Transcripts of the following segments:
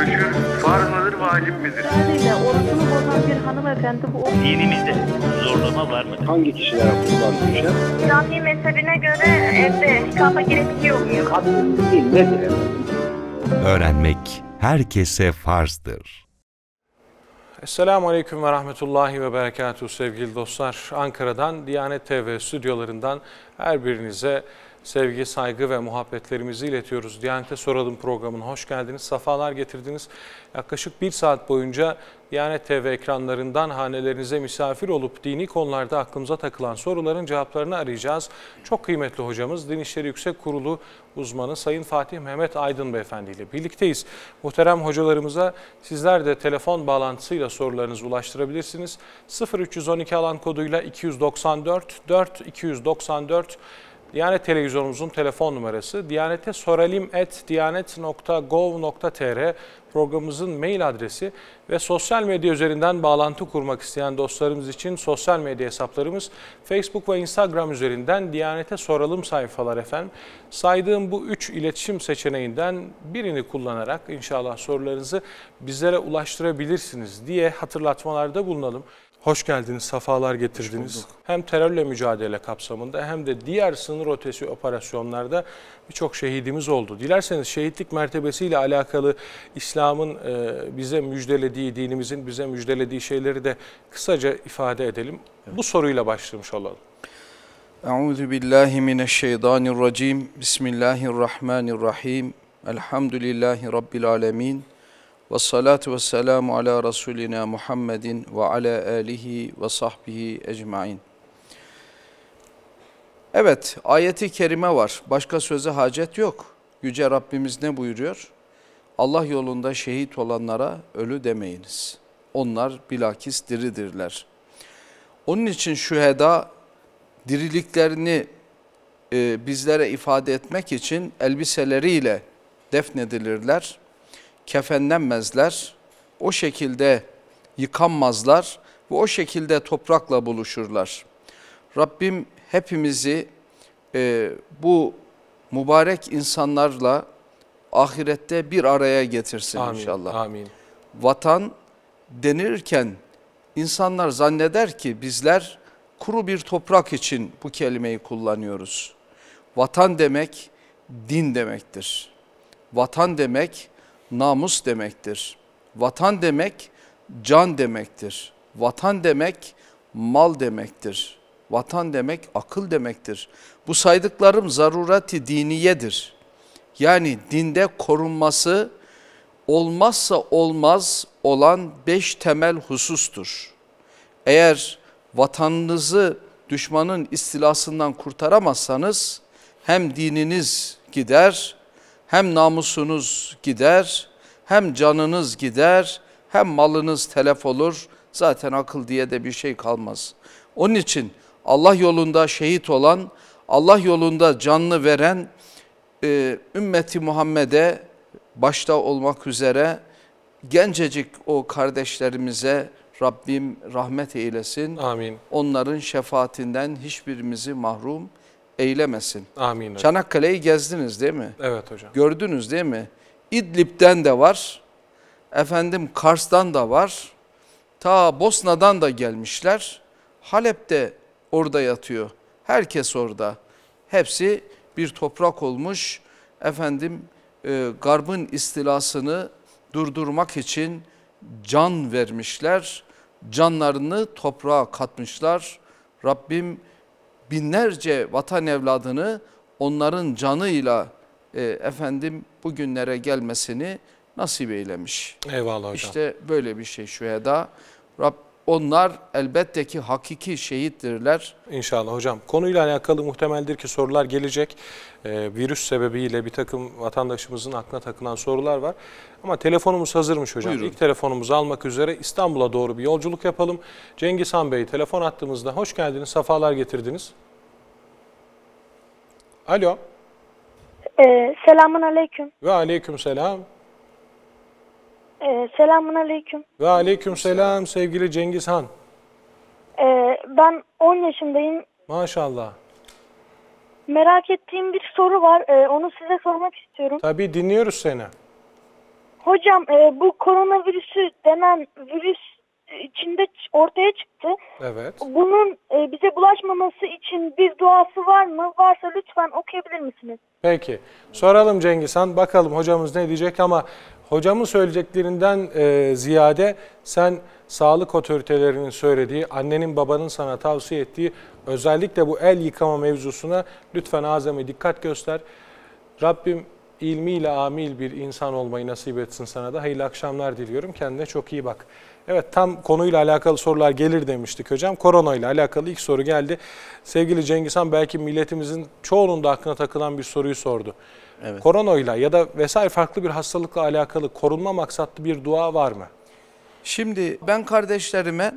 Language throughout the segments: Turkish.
Öşür farz mıdır, vacip midir? Sadece orasını bozan bir hanımefendi bu. Dinimizde zorlama var mıdır? Hangi kişiler kullandığı şey? İslami mezhebine göre evde kafa gerekiyor. Kadın değil, nedir? Öğrenmek herkese farzdır. Esselamu Aleyküm ve Rahmetullahi ve Berekatuhu sevgili dostlar. Ankara'dan Diyanet TV stüdyolarından her birinize sevgi, saygı ve muhabbetlerimizi iletiyoruz. Diyanete Soralım programına hoş geldiniz, Safalar getirdiniz. Yaklaşık bir saat boyunca Diyanet TV ekranlarından hanelerinize misafir olup dini konularda aklımıza takılan soruların cevaplarını arayacağız. Çok kıymetli hocamız Din İşleri Yüksek Kurulu uzmanı Sayın Fatih Mehmet Aydın Beyefendi ile birlikteyiz. Muhterem hocalarımıza sizler de telefon bağlantısıyla sorularınızı ulaştırabilirsiniz. 0312 alan koduyla 294 4 294 Diyanet televizyonumuzun telefon numarası diyanete diyanet.gov.tr programımızın mail adresi ve sosyal medya üzerinden bağlantı kurmak isteyen dostlarımız için sosyal medya hesaplarımız Facebook ve Instagram üzerinden Diyanete Soralım sayfalar efendim. Saydığım bu üç iletişim seçeneğinden birini kullanarak inşallah sorularınızı bizlere ulaştırabilirsiniz diye hatırlatmalarda bulunalım. Hoş geldiniz, safalar getirdiniz. Hem terörle mücadele kapsamında hem de diğer sınır ötesi operasyonlarda birçok şehidimiz oldu. Dilerseniz şehitlik mertebesiyle alakalı İslam'ın e, bize müjdelediği, dinimizin bize müjdelediği şeyleri de kısaca ifade edelim. Evet. Bu soruyla başlamış olalım. Euzu billahi mineşşeytanirracim. Bismillahirrahmanirrahim. Elhamdülillahi rabbil alamin. Ve salatu ve selamu ala Resulina Muhammedin ve ala alihi ve sahbihi ecmain. Evet, ayeti kerime var. Başka söze hacet yok. Yüce Rabbimiz ne buyuruyor? Allah yolunda şehit olanlara ölü demeyiniz. Onlar bilakis diridirler. Onun için şu şüheda diriliklerini e, bizlere ifade etmek için elbiseleriyle defnedilirler kefenlenmezler, o şekilde yıkanmazlar ve o şekilde toprakla buluşurlar. Rabbim hepimizi e, bu mübarek insanlarla ahirette bir araya getirsin amin, inşallah. Amin. Vatan denirken insanlar zanneder ki bizler kuru bir toprak için bu kelimeyi kullanıyoruz. Vatan demek din demektir. Vatan demek namus demektir. Vatan demek can demektir. Vatan demek mal demektir. Vatan demek akıl demektir. Bu saydıklarım zarurati diniyedir. Yani dinde korunması olmazsa olmaz olan beş temel husustur. Eğer vatanınızı düşmanın istilasından kurtaramazsanız hem dininiz gider hem namusunuz gider, hem canınız gider, hem malınız telef olur. Zaten akıl diye de bir şey kalmaz. Onun için Allah yolunda şehit olan, Allah yolunda canını veren e, ümmeti Muhammed'e başta olmak üzere gencecik o kardeşlerimize Rabbim rahmet eylesin. Amin. Onların şefaatinden hiçbirimizi mahrum eylemesin. Amin hocam. Çanakkale'yi gezdiniz değil mi? Evet hocam. Gördünüz değil mi? İdlib'den de var. Efendim Kars'tan da var. Ta Bosna'dan da gelmişler. Halep de orada yatıyor. Herkes orada. Hepsi bir toprak olmuş. Efendim e, garbın istilasını durdurmak için can vermişler. Canlarını toprağa katmışlar. Rabbim binlerce vatan evladını onların canıyla e, efendim bugünlere gelmesini nasip eylemiş. Eyvallah hocam. İşte böyle bir şey şu şüheda. Rab, onlar elbette ki hakiki şehittirler. İnşallah hocam. Konuyla alakalı muhtemeldir ki sorular gelecek. Ee, virüs sebebiyle bir takım vatandaşımızın aklına takılan sorular var. Ama telefonumuz hazırmış hocam. Buyurun. İlk telefonumuzu almak üzere İstanbul'a doğru bir yolculuk yapalım. Cengiz Han Bey telefon attığımızda hoş geldiniz, Safalar getirdiniz. Alo. Ee, selamun aleyküm. Ve aleyküm selam. Ee, selamun aleyküm. Ve aleyküm selam sevgili Cengiz Han. Ee, ben 10 yaşındayım. Maşallah. Merak ettiğim bir soru var. Ee, onu size sormak istiyorum. Tabii dinliyoruz seni. Hocam e, bu koronavirüsü denen virüs içinde ortaya çıktı. Evet. Bunun e, bize bulaşmaması için bir duası var mı? Varsa lütfen okuyabilir misiniz? Peki. Soralım Cengiz Han. Bakalım hocamız ne diyecek ama hocamın söyleyeceklerinden e, ziyade sen sağlık otoritelerinin söylediği, annenin babanın sana tavsiye ettiği özellikle bu el yıkama mevzusuna lütfen azami dikkat göster. Rabbim ilmiyle amil bir insan olmayı nasip etsin sana da. Hayırlı akşamlar diliyorum. Kendine çok iyi bak. Evet tam konuyla alakalı sorular gelir demiştik hocam. Korona ile alakalı ilk soru geldi. Sevgili Cengiz Han belki milletimizin çoğunun da aklına takılan bir soruyu sordu. Evet. ile ya da vesaire farklı bir hastalıkla alakalı korunma maksatlı bir dua var mı? Şimdi ben kardeşlerime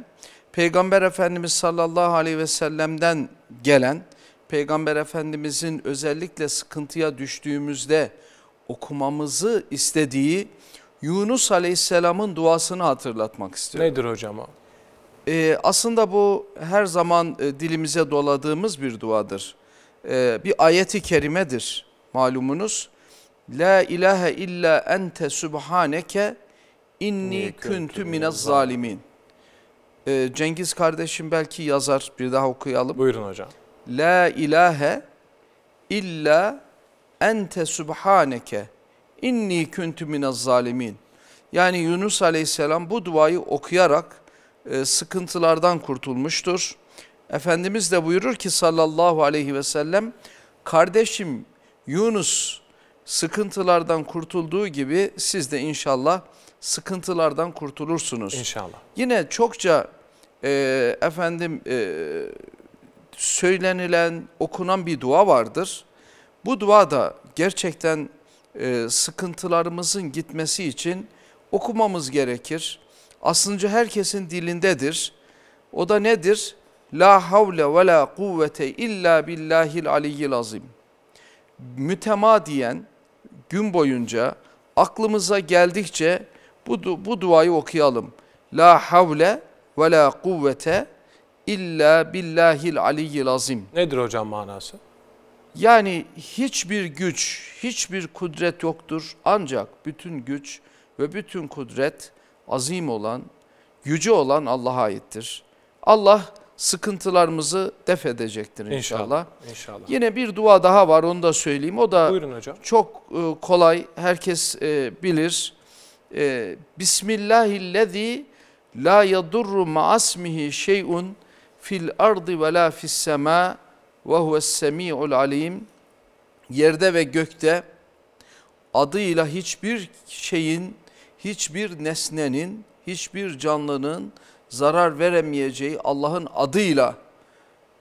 Peygamber Efendimiz sallallahu aleyhi ve sellem'den gelen Peygamber Efendimizin özellikle sıkıntıya düştüğümüzde okumamızı istediği Yunus Aleyhisselam'ın duasını hatırlatmak istiyorum. Nedir hocam o? Ee, aslında bu her zaman e, dilimize doladığımız bir duadır. Ee, bir ayeti kerimedir malumunuz. La ilahe illa ente subhaneke inni kuntu minez zalimin. Ee, Cengiz kardeşim belki yazar bir daha okuyalım. Buyurun hocam. La ilahe illa ente subhaneke inni küntü minez zalimin. Yani Yunus aleyhisselam bu duayı okuyarak e, sıkıntılardan kurtulmuştur. Efendimiz de buyurur ki sallallahu aleyhi ve sellem kardeşim Yunus sıkıntılardan kurtulduğu gibi siz de inşallah sıkıntılardan kurtulursunuz. İnşallah. Yine çokça e, efendim e, söylenilen okunan bir dua vardır. Bu dua da gerçekten e, sıkıntılarımızın gitmesi için okumamız gerekir. Aslında herkesin dilindedir. O da nedir? La havle ve la kuvvete illa billahil aliyyil azim. Mütemadiyen gün boyunca aklımıza geldikçe bu, bu duayı okuyalım. La havle ve la kuvvete illa billahil aliyyil azim. Nedir hocam manası? Yani hiçbir güç, hiçbir kudret yoktur. Ancak bütün güç ve bütün kudret azim olan, gücü olan Allah'a aittir. Allah sıkıntılarımızı def edecektir inşallah. İnşallah. inşallah. Yine bir dua daha var onu da söyleyeyim. O da Buyurun hocam. çok e, kolay herkes e, bilir. E, Bismillahillezî la yadurru ma'asmihi şey'un fil ardı ve la fis semâ ve huves-semi'ul alim yerde ve gökte adıyla hiçbir şeyin, hiçbir nesnenin, hiçbir canlının zarar veremeyeceği Allah'ın adıyla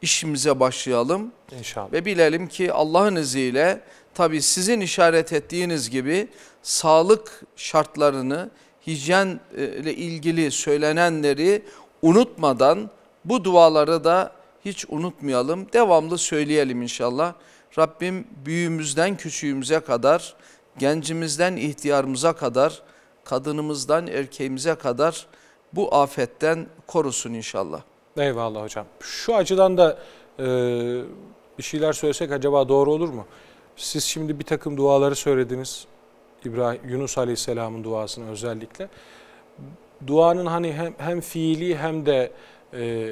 işimize başlayalım. İnşallah. Ve bilelim ki Allah'ın izniyle tabi sizin işaret ettiğiniz gibi sağlık şartlarını, hijyenle ilgili söylenenleri unutmadan bu duaları da hiç unutmayalım. Devamlı söyleyelim inşallah. Rabbim büyüğümüzden küçüğümüze kadar, gencimizden ihtiyarımıza kadar, kadınımızdan erkeğimize kadar bu afetten korusun inşallah. Eyvallah hocam. Şu açıdan da e, bir şeyler söylesek acaba doğru olur mu? Siz şimdi bir takım duaları söylediniz. İbrahim Yunus Aleyhisselam'ın duasını özellikle. Duanın hani hem, hem fiili hem de e,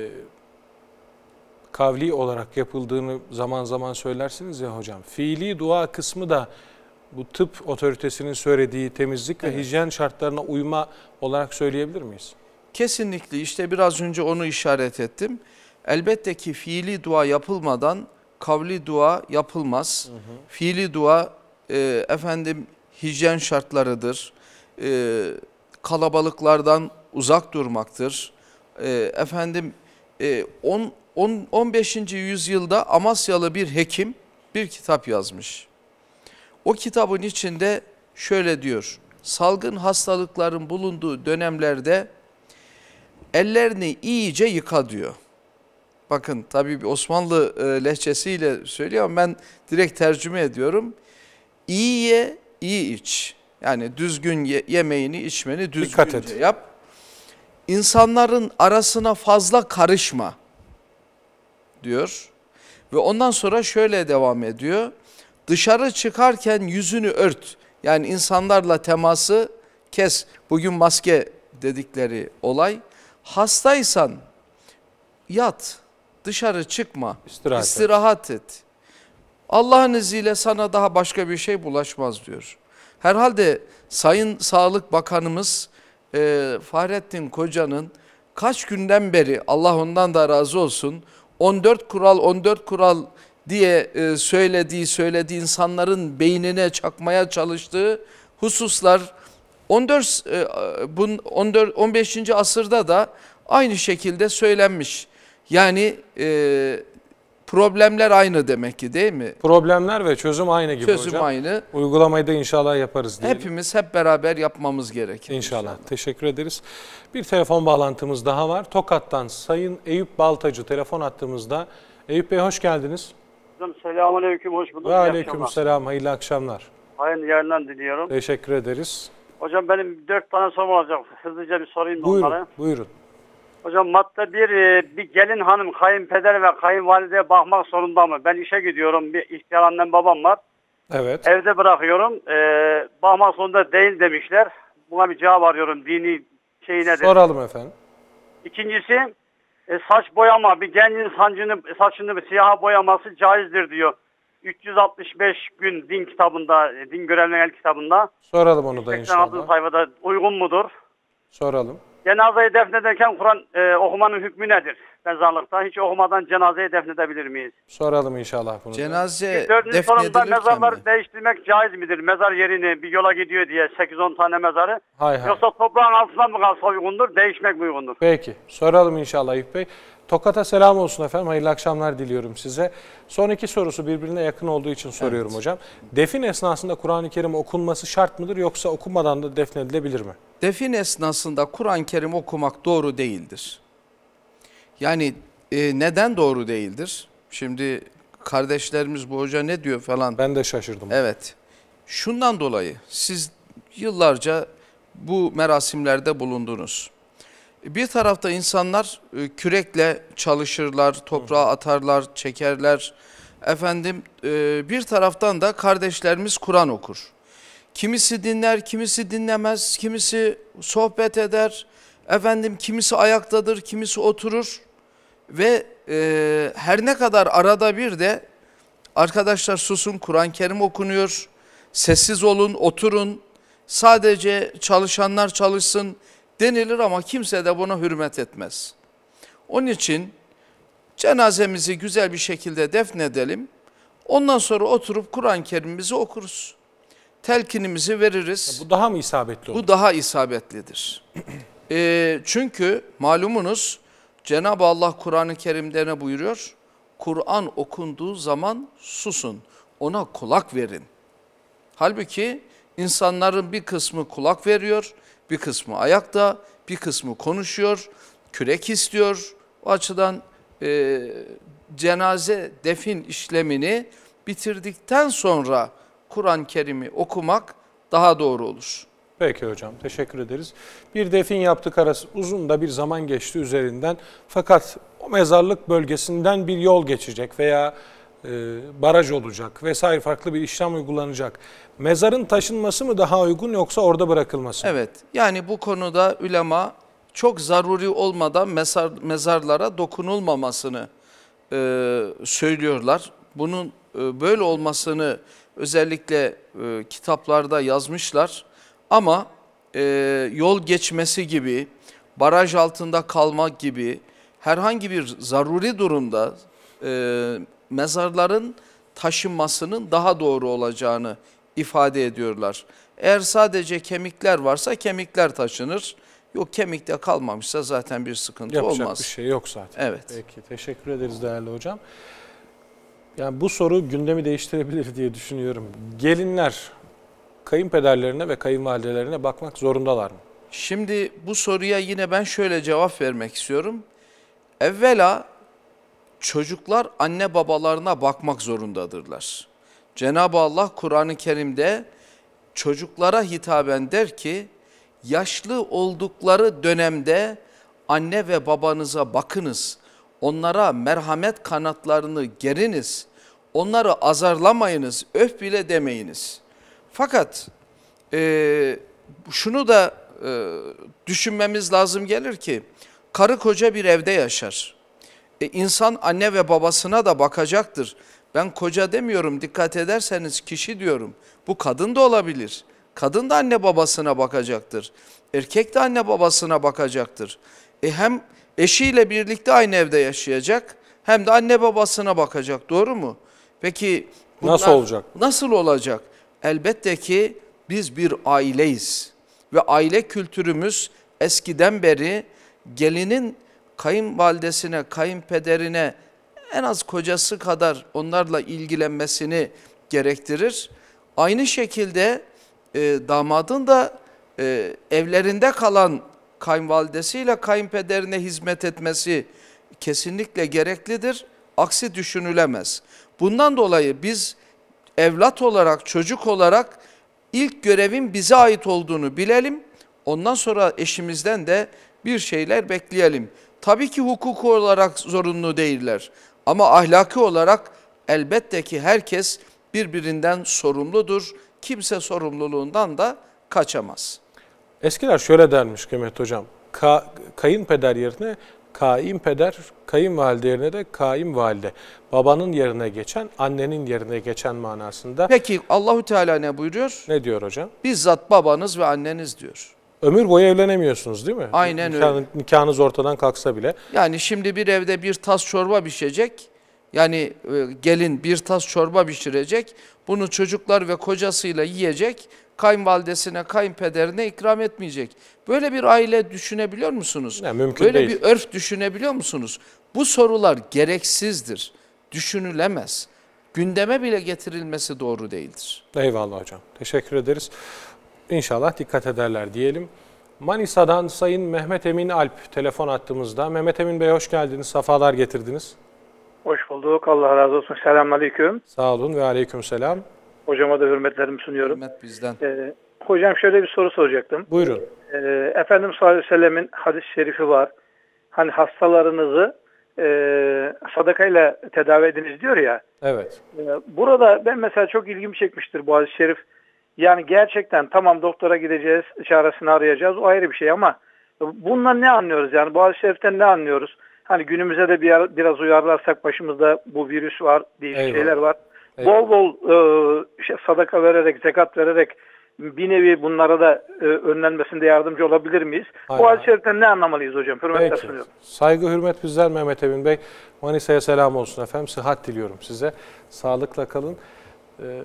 kavli olarak yapıldığını zaman zaman söylersiniz ya hocam. Fiili dua kısmı da bu tıp otoritesinin söylediği temizlik evet. ve hijyen şartlarına uyma olarak söyleyebilir miyiz? Kesinlikle işte biraz önce onu işaret ettim. Elbette ki fiili dua yapılmadan kavli dua yapılmaz. Hı hı. Fiili dua e, efendim hijyen şartlarıdır. E, kalabalıklardan uzak durmaktır. E, efendim e, on 15. yüzyılda Amasyalı bir hekim bir kitap yazmış. O kitabın içinde şöyle diyor. Salgın hastalıkların bulunduğu dönemlerde ellerini iyice yıka diyor. Bakın tabii bir Osmanlı e, lehçesiyle söylüyor ama ben direkt tercüme ediyorum. İyi ye, iyi iç. Yani düzgün ye, yemeğini, içmeni düzgünce yap. İnsanların arasına fazla karışma diyor. Ve ondan sonra şöyle devam ediyor. Dışarı çıkarken yüzünü ört. Yani insanlarla teması kes. Bugün maske dedikleri olay. Hastaysan yat, dışarı çıkma, istirahat, istirahat et. et. Allah'ın izniyle sana daha başka bir şey bulaşmaz diyor. Herhalde Sayın Sağlık Bakanımız e, Fahrettin Koca'nın kaç günden beri Allah ondan da razı olsun 14 kural 14 kural diye e, söylediği söylediği insanların beynine çakmaya çalıştığı hususlar 14 e, e, bun 14 15. asırda da aynı şekilde söylenmiş. Yani e, Problemler aynı demek ki değil mi? Problemler ve çözüm aynı gibi çözüm hocam. aynı. Uygulamayı da inşallah yaparız diyelim. Hepimiz hep beraber yapmamız gerekir. İnşallah. inşallah. Teşekkür ederiz. Bir telefon bağlantımız daha var. Tokat'tan Sayın Eyüp Baltacı telefon attığımızda. Eyüp Bey hoş geldiniz. Selamun Aleyküm, hoş bulduk. Ve Aleyküm Selam, hayırlı akşamlar. Hayırlı yayınlar diliyorum. Teşekkür ederiz. Hocam benim dört tane sorum olacak. Hızlıca bir sorayım da buyurun, onları. Buyurun. Hocam madde bir, e, bir gelin hanım kayınpeder ve kayınvalideye bakmak zorunda mı? Ben işe gidiyorum, bir ihtiyar annem babam var. Evet. Evde bırakıyorum, ee, bakmak zorunda değil demişler. Buna bir cevap arıyorum, dini şeyine. nedir? Soralım efendim. İkincisi, e, saç boyama, bir gencin sancını, saçını bir siyaha boyaması caizdir diyor. 365 gün din kitabında, e, din görevlenel kitabında. Soralım onu da inşallah. sayfada uygun mudur? Soralım. Cenazeyi defnederken Kur'an e, okumanın hükmü nedir? Mezarlıkta hiç okumadan cenazeyi defnedebilir miyiz? Soralım inşallah bunu. Cenaze Dördüncü sorumda mezarları mi? değiştirmek caiz midir? Mezar yerini bir yola gidiyor diye 8-10 tane mezarı. Hay hay. Yoksa toprağın altına mı kalsa uygundur, değişmek mi uygundur? Peki soralım inşallah Eyüp Bey. Tokat'a selam olsun efendim. Hayırlı akşamlar diliyorum size. Son iki sorusu birbirine yakın olduğu için soruyorum evet. hocam. Defin esnasında Kur'an-ı Kerim okunması şart mıdır yoksa okumadan da defnedilebilir mi? Defin esnasında Kur'an-ı Kerim okumak doğru değildir. Yani e, neden doğru değildir? Şimdi kardeşlerimiz bu hoca ne diyor falan. Ben de şaşırdım. Evet. Şundan dolayı siz yıllarca bu merasimlerde bulundunuz. Bir tarafta insanlar e, kürekle çalışırlar, toprağa atarlar, çekerler. Efendim e, bir taraftan da kardeşlerimiz Kur'an okur. Kimisi dinler, kimisi dinlemez, kimisi sohbet eder. Efendim kimisi ayaktadır, kimisi oturur. Ve e, her ne kadar arada bir de arkadaşlar susun Kur'an-ı Kerim okunuyor. Sessiz olun, oturun. Sadece çalışanlar çalışsın, denilir ama kimse de buna hürmet etmez. Onun için cenazemizi güzel bir şekilde defnedelim. Ondan sonra oturup Kur'an-ı Kerim'imizi okuruz. Telkinimizi veririz. Ya bu daha mı isabetli olur? Bu daha isabetlidir. e, çünkü malumunuz Cenab-ı Allah Kur'an-ı Kerim'de ne buyuruyor? Kur'an okunduğu zaman susun, ona kulak verin. Halbuki insanların bir kısmı kulak veriyor, bir kısmı ayakta, bir kısmı konuşuyor, kürek istiyor. O açıdan e, cenaze defin işlemini bitirdikten sonra Kur'an-ı Kerim'i okumak daha doğru olur. Peki hocam teşekkür ederiz. Bir defin yaptık arası uzun da bir zaman geçti üzerinden. Fakat o mezarlık bölgesinden bir yol geçecek veya e, baraj olacak vesaire farklı bir işlem uygulanacak. Mezarın taşınması mı daha uygun yoksa orada bırakılması mı? Evet yani bu konuda ülema çok zaruri olmadan mezar, mezarlara dokunulmamasını e, söylüyorlar. Bunun e, böyle olmasını özellikle e, kitaplarda yazmışlar ama e, yol geçmesi gibi, baraj altında kalmak gibi herhangi bir zaruri durumda e, mezarların taşınmasının daha doğru olacağını ifade ediyorlar. Eğer sadece kemikler varsa kemikler taşınır. Yok kemikte kalmamışsa zaten bir sıkıntı Yapacak olmaz. Yapacak bir şey yok zaten. Evet. Peki teşekkür ederiz değerli hocam. Yani bu soru gündemi değiştirebilir diye düşünüyorum. Gelinler kayınpederlerine ve kayınvalidelerine bakmak zorundalar mı? Şimdi bu soruya yine ben şöyle cevap vermek istiyorum. Evvela çocuklar anne babalarına bakmak zorundadırlar. Cenab-ı Allah Kur'an-ı Kerim'de çocuklara hitaben der ki yaşlı oldukları dönemde anne ve babanıza bakınız. Onlara merhamet kanatlarını geriniz. Onları azarlamayınız, öf bile demeyiniz. Fakat e, şunu da e, düşünmemiz lazım gelir ki karı koca bir evde yaşar e, insan anne ve babasına da bakacaktır. Ben koca demiyorum dikkat ederseniz kişi diyorum. Bu kadın da olabilir. Kadın da anne babasına bakacaktır. Erkek de anne babasına bakacaktır. E hem eşiyle birlikte aynı evde yaşayacak hem de anne babasına bakacak doğru mu? Peki nasıl olacak? Nasıl olacak? Elbette ki biz bir aileyiz ve aile kültürümüz eskiden beri gelinin kayınvalidesine, kayınpederine en az kocası kadar onlarla ilgilenmesini gerektirir. Aynı şekilde e, damadın da e, evlerinde kalan kayınvalidesiyle kayınpederine hizmet etmesi kesinlikle gereklidir. Aksi düşünülemez. Bundan dolayı biz evlat olarak, çocuk olarak ilk görevin bize ait olduğunu bilelim. Ondan sonra eşimizden de bir şeyler bekleyelim. Tabii ki hukuku olarak zorunlu değiller. Ama ahlaki olarak elbette ki herkes birbirinden sorumludur. Kimse sorumluluğundan da kaçamaz. Eskiler şöyle dermiş Kıymet Hocam. Ka kayınpeder yerine kayınpeder, kayınvalide yerine de kayınvalide. Babanın yerine geçen, annenin yerine geçen manasında. Peki Allahu Teala ne buyuruyor? Ne diyor hocam? Bizzat babanız ve anneniz diyor. Ömür boyu evlenemiyorsunuz değil mi? Aynen Nikah, öyle. Nikahınız ortadan kalksa bile. Yani şimdi bir evde bir tas çorba pişecek. Yani e, gelin bir tas çorba pişirecek. Bunu çocuklar ve kocasıyla yiyecek. Kayınvalidesine, kayınpederine ikram etmeyecek. Böyle bir aile düşünebiliyor musunuz? Ya, mümkün Böyle değil. bir örf düşünebiliyor musunuz? Bu sorular gereksizdir. Düşünülemez. Gündeme bile getirilmesi doğru değildir. Eyvallah hocam. Teşekkür ederiz. İnşallah dikkat ederler diyelim. Manisa'dan Sayın Mehmet Emin Alp telefon attığımızda. Mehmet Emin Bey hoş geldiniz, safalar getirdiniz. Hoş bulduk, Allah razı olsun. Selamun Aleyküm. Sağ olun ve Aleyküm Selam. Hocama da hürmetlerimi sunuyorum. Hürmet bizden. Ee, hocam şöyle bir soru soracaktım. Buyurun. Ee, Efendimiz sallallahu aleyhi ve sellemin hadis-i şerifi var. Hani hastalarınızı e, sadakayla tedavi ediniz diyor ya. Evet. E, burada ben mesela çok ilgimi çekmiştir bu hadis-i şerif. Yani gerçekten tamam doktora gideceğiz, çaresini arayacağız o ayrı bir şey ama bundan ne anlıyoruz yani Boğaziçi Şerif'ten ne anlıyoruz? Hani günümüze de bir, biraz uyarlarsak başımızda bu virüs var, değişik Eyvallah. şeyler var. Eyvallah. Bol bol e, şey, sadaka vererek, zekat vererek bir nevi bunlara da e, önlenmesinde yardımcı olabilir miyiz? Aynen. Bu hadis şeriften ne anlamalıyız hocam? Hürmetle sunuyorum. Saygı hürmet bizler Mehmet Emin Bey. Manisa'ya selam olsun efendim. Sıhhat diliyorum size. Sağlıkla kalın. Ee,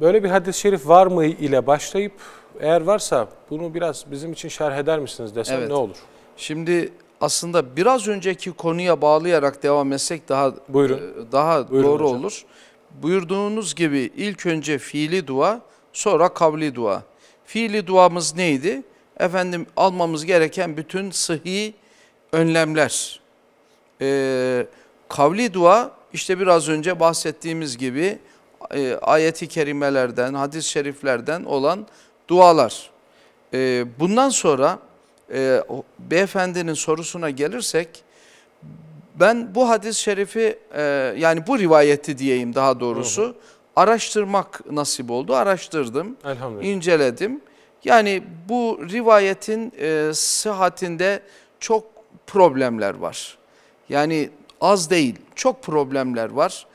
böyle bir hadis-i şerif var mı ile başlayıp eğer varsa bunu biraz bizim için şerh eder misiniz desem evet. ne olur? Şimdi aslında biraz önceki konuya bağlayarak devam etsek daha Buyurun. E, daha Buyurun doğru hocam. olur. Buyurduğunuz gibi ilk önce fiili dua, sonra kavli dua. Fiili duamız neydi? Efendim almamız gereken bütün sıhhi önlemler. Ee, kavli dua işte biraz önce bahsettiğimiz gibi e, ayeti kerimelerden, hadis-i şeriflerden olan dualar. E, bundan sonra e, beyefendinin sorusuna gelirsek, ben bu hadis-i şerifi e, yani bu rivayeti diyeyim daha doğrusu araştırmak nasip oldu. Araştırdım, inceledim. Yani bu rivayetin sıhhatinde çok problemler var. Yani az değil çok problemler var.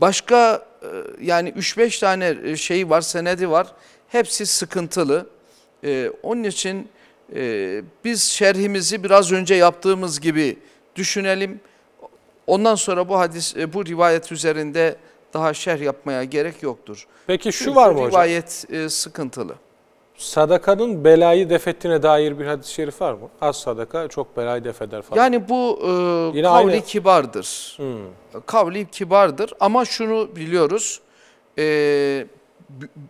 Başka e, yani 3-5 tane şey var, senedi var. Hepsi sıkıntılı. E, onun için biz şerhimizi biraz önce yaptığımız gibi düşünelim. Ondan sonra bu hadis, bu rivayet üzerinde daha şerh yapmaya gerek yoktur. Peki şu var mı rivayet hocam? Rivayet sıkıntılı. Sadakanın belayı defettiğine dair bir hadis-i şerif var mı? Az sadaka çok belayı defeder falan. Yani bu e, kavli aynı- kibardır. Hmm. Kavli kibardır ama şunu biliyoruz. E,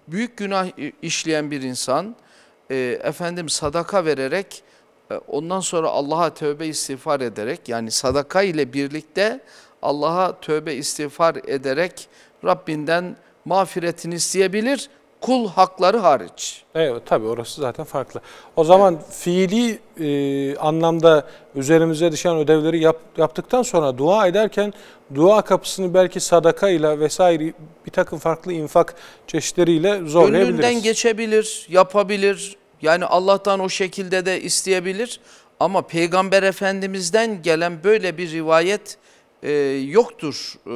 büyük günah işleyen bir insan e, efendim sadaka vererek e, ondan sonra Allah'a tövbe istiğfar ederek yani sadaka ile birlikte Allah'a tövbe istiğfar ederek Rabbinden mağfiretini isteyebilir. Kul hakları hariç. Evet tabii orası zaten farklı. O zaman evet. fiili e, anlamda üzerimize düşen ödevleri yap, yaptıktan sonra dua ederken dua kapısını belki sadaka ile vesaire bir takım farklı infak çeşitleriyle zorlayabiliriz. Gönlünden geçebilir, yapabilir. Yani Allah'tan o şekilde de isteyebilir. Ama Peygamber Efendimiz'den gelen böyle bir rivayet e, yoktur e,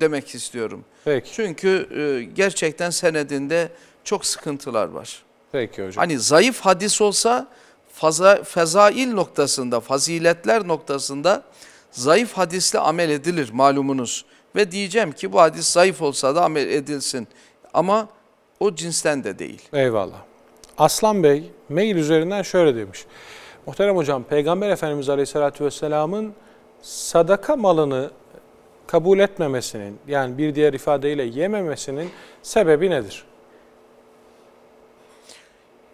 demek istiyorum. Peki. Çünkü e, gerçekten senedinde çok sıkıntılar var. Peki hocam. Hani zayıf hadis olsa faza, fezail noktasında, faziletler noktasında zayıf hadisle amel edilir malumunuz. Ve diyeceğim ki bu hadis zayıf olsa da amel edilsin. Ama o cinsten de değil. Eyvallah. Aslan Bey mail üzerinden şöyle demiş. Muhterem hocam Peygamber Efendimiz Aleyhisselatü Vesselam'ın sadaka malını kabul etmemesinin yani bir diğer ifadeyle yememesinin sebebi nedir?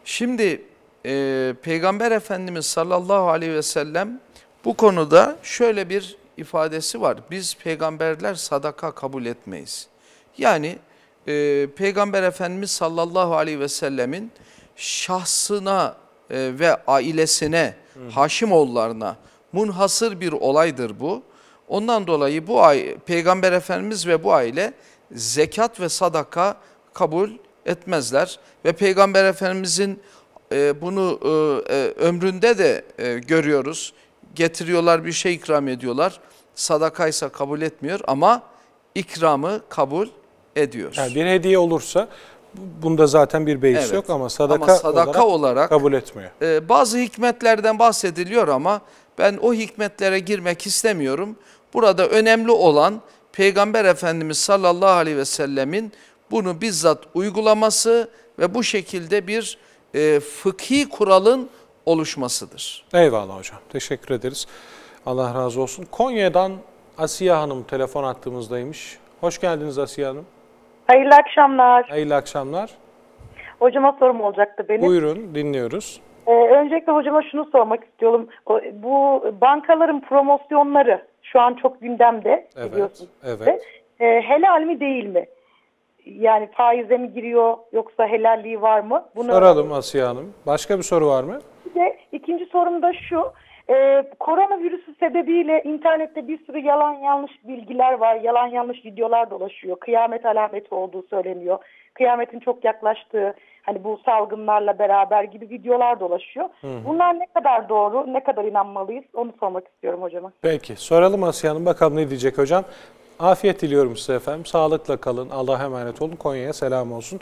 Şimdi e, Peygamber Efendimiz sallallahu aleyhi ve sellem bu konuda şöyle bir ifadesi var. Biz peygamberler sadaka kabul etmeyiz. Yani e, Peygamber Efendimiz sallallahu aleyhi ve sellemin şahsına e, ve ailesine, Haşimoğullarına munhasır bir olaydır bu. Ondan dolayı bu ay Peygamber Efendimiz ve bu aile zekat ve sadaka kabul etmezler ve Peygamber Efendimizin e, bunu e, e, ömründe de e, görüyoruz. Getiriyorlar bir şey ikram ediyorlar. Sadakaysa kabul etmiyor ama ikramı kabul ediyor. Yani bir hediye olursa bunda zaten bir beis evet. yok ama sadaka, ama sadaka olarak, olarak kabul etmiyor. E, bazı hikmetlerden bahsediliyor ama ben o hikmetlere girmek istemiyorum. Burada önemli olan Peygamber Efendimiz sallallahu aleyhi ve sellemin bunu bizzat uygulaması ve bu şekilde bir e, fıkhi kuralın oluşmasıdır. Eyvallah hocam. Teşekkür ederiz. Allah razı olsun. Konya'dan Asiye Hanım telefon attığımızdaymış. Hoş geldiniz Asiye Hanım. Hayırlı akşamlar. Hayırlı akşamlar. Hocama sorum olacaktı benim. Buyurun dinliyoruz. Ee, öncelikle hocama şunu sormak istiyorum. Bu bankaların promosyonları şu an çok gündemde evet, biliyorsunuz. Evet. Ee, helal mi değil mi? Yani faize mi giriyor yoksa helalliği var mı? Bunu Soralım Asiye Hanım. Başka bir soru var mı? Bir de ikinci sorum da şu. Ee, koronavirüsü sebebiyle internette bir sürü yalan yanlış bilgiler var, yalan yanlış videolar dolaşıyor. Kıyamet alameti olduğu söyleniyor. Kıyametin çok yaklaştığı, hani bu salgınlarla beraber gibi videolar dolaşıyor. Hı hı. Bunlar ne kadar doğru, ne kadar inanmalıyız onu sormak istiyorum hocama. Peki, soralım Asya Hanım bakalım ne diyecek hocam. Afiyet diliyorum size efendim. Sağlıkla kalın, Allah'a emanet olun. Konya'ya selam olsun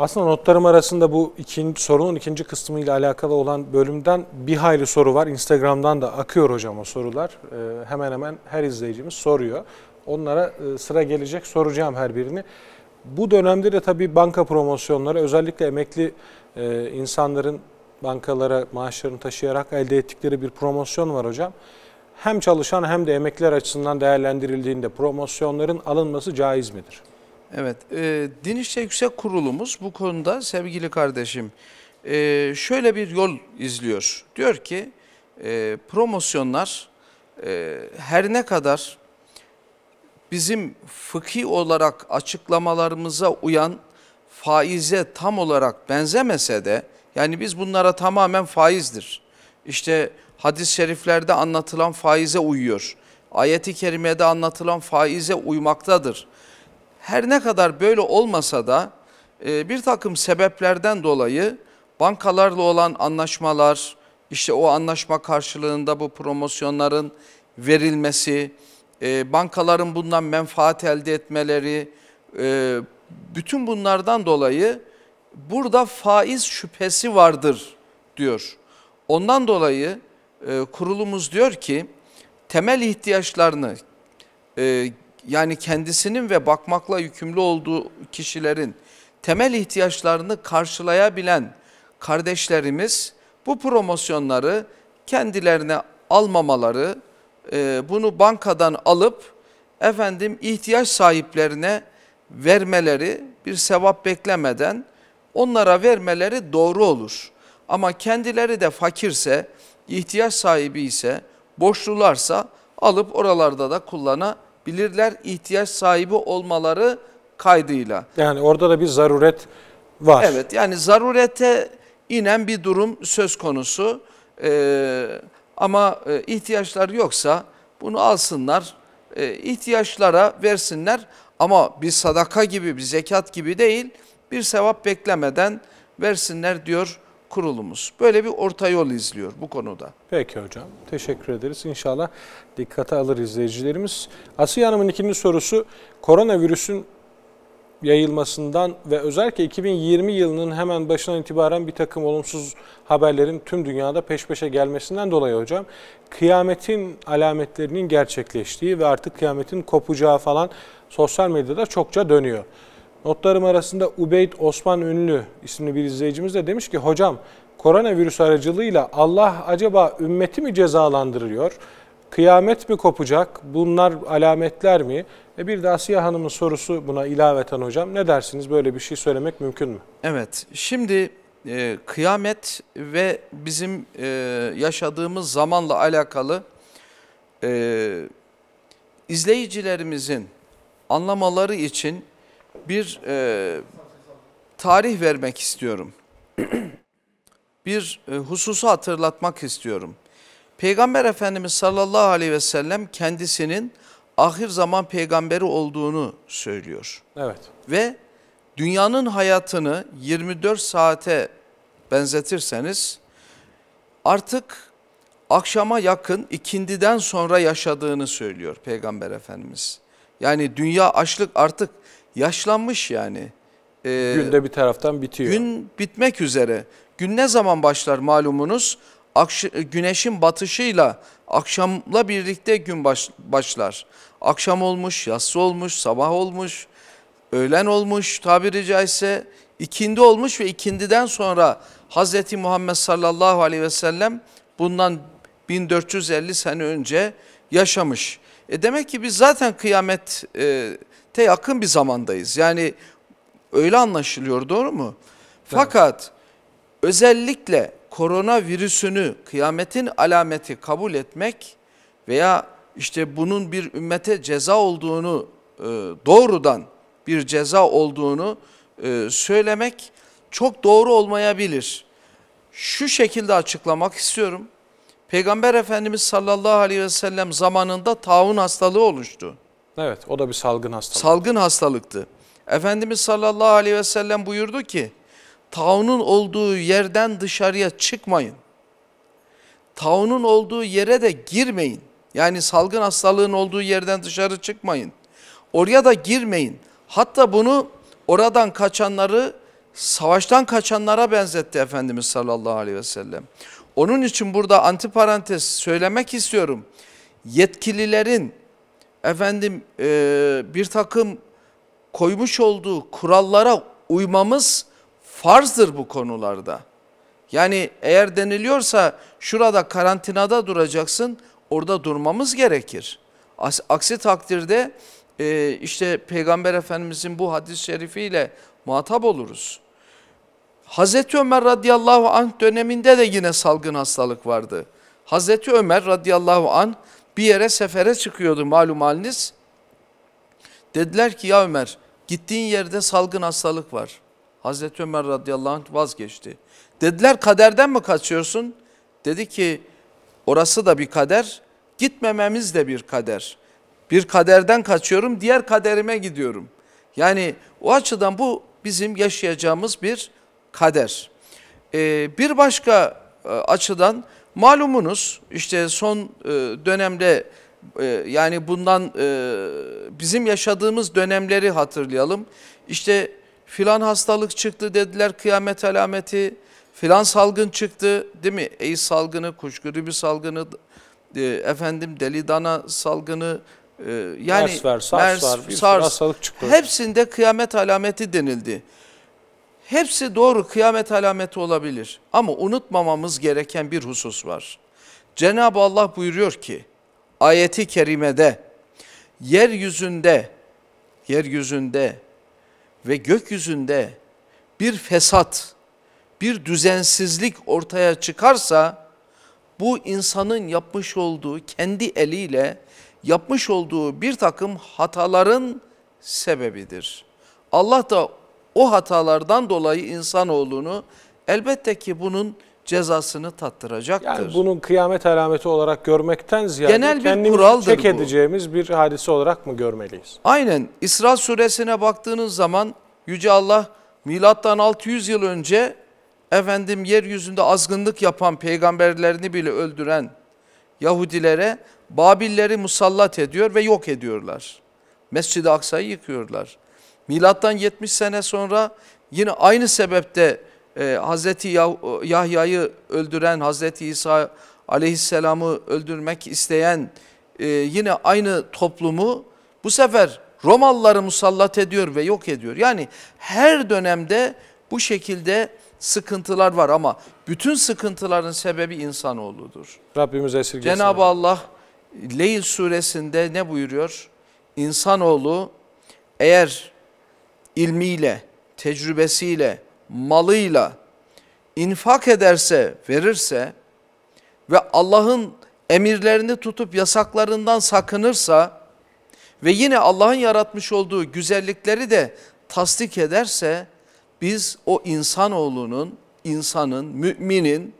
aslında notlarım arasında bu ikinci sorunun ikinci kısmı ile alakalı olan bölümden bir hayli soru var. Instagram'dan da akıyor hocam o sorular. E, hemen hemen her izleyicimiz soruyor. Onlara e, sıra gelecek soracağım her birini. Bu dönemde de tabii banka promosyonları özellikle emekli e, insanların bankalara maaşlarını taşıyarak elde ettikleri bir promosyon var hocam. Hem çalışan hem de emekliler açısından değerlendirildiğinde promosyonların alınması caiz midir? Evet, e, Din İşçi Yüksek Kurulumuz bu konuda sevgili kardeşim e, şöyle bir yol izliyor. Diyor ki e, promosyonlar e, her ne kadar bizim fıkhi olarak açıklamalarımıza uyan faize tam olarak benzemese de yani biz bunlara tamamen faizdir. İşte hadis-i şeriflerde anlatılan faize uyuyor. Ayeti kerimede anlatılan faize uymaktadır her ne kadar böyle olmasa da e, bir takım sebeplerden dolayı bankalarla olan anlaşmalar, işte o anlaşma karşılığında bu promosyonların verilmesi, e, bankaların bundan menfaat elde etmeleri, e, bütün bunlardan dolayı burada faiz şüphesi vardır diyor. Ondan dolayı e, kurulumuz diyor ki temel ihtiyaçlarını e, yani kendisinin ve bakmakla yükümlü olduğu kişilerin temel ihtiyaçlarını karşılayabilen kardeşlerimiz bu promosyonları kendilerine almamaları, e, bunu bankadan alıp efendim ihtiyaç sahiplerine vermeleri bir sevap beklemeden onlara vermeleri doğru olur. Ama kendileri de fakirse, ihtiyaç sahibi ise, borçlularsa alıp oralarda da kullanabilir bilirler ihtiyaç sahibi olmaları kaydıyla. Yani orada da bir zaruret var. Evet yani zarurete inen bir durum söz konusu. Ee, ama e, ihtiyaçlar yoksa bunu alsınlar, e, ihtiyaçlara versinler. Ama bir sadaka gibi, bir zekat gibi değil, bir sevap beklemeden versinler diyor kurulumuz. Böyle bir orta yol izliyor bu konuda. Peki hocam. Teşekkür ederiz. İnşallah dikkate alır izleyicilerimiz. Asiye Hanım'ın ikinci sorusu koronavirüsün yayılmasından ve özellikle 2020 yılının hemen başından itibaren bir takım olumsuz haberlerin tüm dünyada peş peşe gelmesinden dolayı hocam kıyametin alametlerinin gerçekleştiği ve artık kıyametin kopacağı falan sosyal medyada çokça dönüyor. Notlarım arasında Ubeyd Osman Ünlü isimli bir izleyicimiz de demiş ki hocam koronavirüs aracılığıyla Allah acaba ümmeti mi cezalandırıyor? Kıyamet mi kopacak? Bunlar alametler mi? E bir de Asiye Hanım'ın sorusu buna ilaveten hocam. Ne dersiniz böyle bir şey söylemek mümkün mü? Evet şimdi e, kıyamet ve bizim e, yaşadığımız zamanla alakalı e, izleyicilerimizin anlamaları için bir e, tarih vermek istiyorum. bir e, hususu hatırlatmak istiyorum. Peygamber Efendimiz sallallahu aleyhi ve sellem kendisinin ahir zaman peygamberi olduğunu söylüyor. Evet. Ve dünyanın hayatını 24 saate benzetirseniz artık akşama yakın ikindiden sonra yaşadığını söylüyor Peygamber Efendimiz. Yani dünya açlık artık yaşlanmış yani. Ee, Günde bir taraftan bitiyor. Gün bitmek üzere. Gün ne zaman başlar malumunuz? Akş güneşin batışıyla, akşamla birlikte gün baş başlar. Akşam olmuş, yassı olmuş, sabah olmuş, öğlen olmuş tabiri caizse ikindi olmuş ve ikindiden sonra Hazreti Muhammed sallallahu aleyhi ve sellem bundan 1450 sene önce yaşamış. E demek ki biz zaten kıyamet e, yakın bir zamandayız. Yani öyle anlaşılıyor doğru mu? Fakat özellikle korona virüsünü kıyametin alameti kabul etmek veya işte bunun bir ümmete ceza olduğunu e, doğrudan bir ceza olduğunu e, söylemek çok doğru olmayabilir. Şu şekilde açıklamak istiyorum. Peygamber Efendimiz sallallahu aleyhi ve sellem zamanında taun hastalığı oluştu. Evet o da bir salgın hastalık. Salgın hastalıktı. Efendimiz sallallahu aleyhi ve sellem buyurdu ki taunun olduğu yerden dışarıya çıkmayın. Taunun olduğu yere de girmeyin. Yani salgın hastalığın olduğu yerden dışarı çıkmayın. Oraya da girmeyin. Hatta bunu oradan kaçanları savaştan kaçanlara benzetti Efendimiz sallallahu aleyhi ve sellem. Onun için burada antiparantez söylemek istiyorum. Yetkililerin efendim e, bir takım koymuş olduğu kurallara uymamız farzdır bu konularda. Yani eğer deniliyorsa şurada karantinada duracaksın orada durmamız gerekir. Aksi takdirde e, işte Peygamber Efendimizin bu hadis-i şerifiyle muhatap oluruz. Hazreti Ömer radıyallahu anh döneminde de yine salgın hastalık vardı. Hazreti Ömer radıyallahu anh bir yere sefere çıkıyordu malum haliniz. Dediler ki ya Ömer gittiğin yerde salgın hastalık var. Hazreti Ömer radıyallahu anh vazgeçti. Dediler kaderden mi kaçıyorsun? Dedi ki orası da bir kader, gitmememiz de bir kader. Bir kaderden kaçıyorum, diğer kaderime gidiyorum. Yani o açıdan bu bizim yaşayacağımız bir kader. Ee, bir başka e, açıdan Malumunuz işte son e, dönemde e, yani bundan e, bizim yaşadığımız dönemleri hatırlayalım. İşte filan hastalık çıktı dediler kıyamet alameti, filan salgın çıktı değil mi? AIDS salgını, kuş gribi salgını, efendim deli dana salgını, yani MERS, var, SARS, MERS, var, SARS, hastalık çıktı. hepsinde kıyamet alameti denildi. Hepsi doğru kıyamet alameti olabilir ama unutmamamız gereken bir husus var. Cenab-ı Allah buyuruyor ki ayeti kerimede yeryüzünde yeryüzünde ve gökyüzünde bir fesat, bir düzensizlik ortaya çıkarsa bu insanın yapmış olduğu kendi eliyle yapmış olduğu bir takım hataların sebebidir. Allah da o hatalardan dolayı insanoğlunu elbette ki bunun cezasını tattıracaktır. Yani bunun kıyamet alameti olarak görmekten ziyade Genel bir kendimizi kuraldır çek bu. edeceğimiz bir hadise olarak mı görmeliyiz? Aynen. İsra suresine baktığınız zaman Yüce Allah milattan 600 yıl önce efendim yeryüzünde azgınlık yapan peygamberlerini bile öldüren Yahudilere Babilleri musallat ediyor ve yok ediyorlar. Mescid-i Aksa'yı yıkıyorlar. Milattan 70 sene sonra yine aynı sebepte e, Hazreti e, Yahya'yı öldüren, Hazreti İsa aleyhisselamı öldürmek isteyen e, yine aynı toplumu bu sefer Romalıları musallat ediyor ve yok ediyor. Yani her dönemde bu şekilde sıkıntılar var ama bütün sıkıntıların sebebi insanoğludur. Rabbimiz esirgesin. Cenab-ı Allah Leyl suresinde ne buyuruyor? İnsanoğlu eğer ilmiyle, tecrübesiyle, malıyla infak ederse, verirse ve Allah'ın emirlerini tutup yasaklarından sakınırsa ve yine Allah'ın yaratmış olduğu güzellikleri de tasdik ederse biz o insanoğlunun, insanın, müminin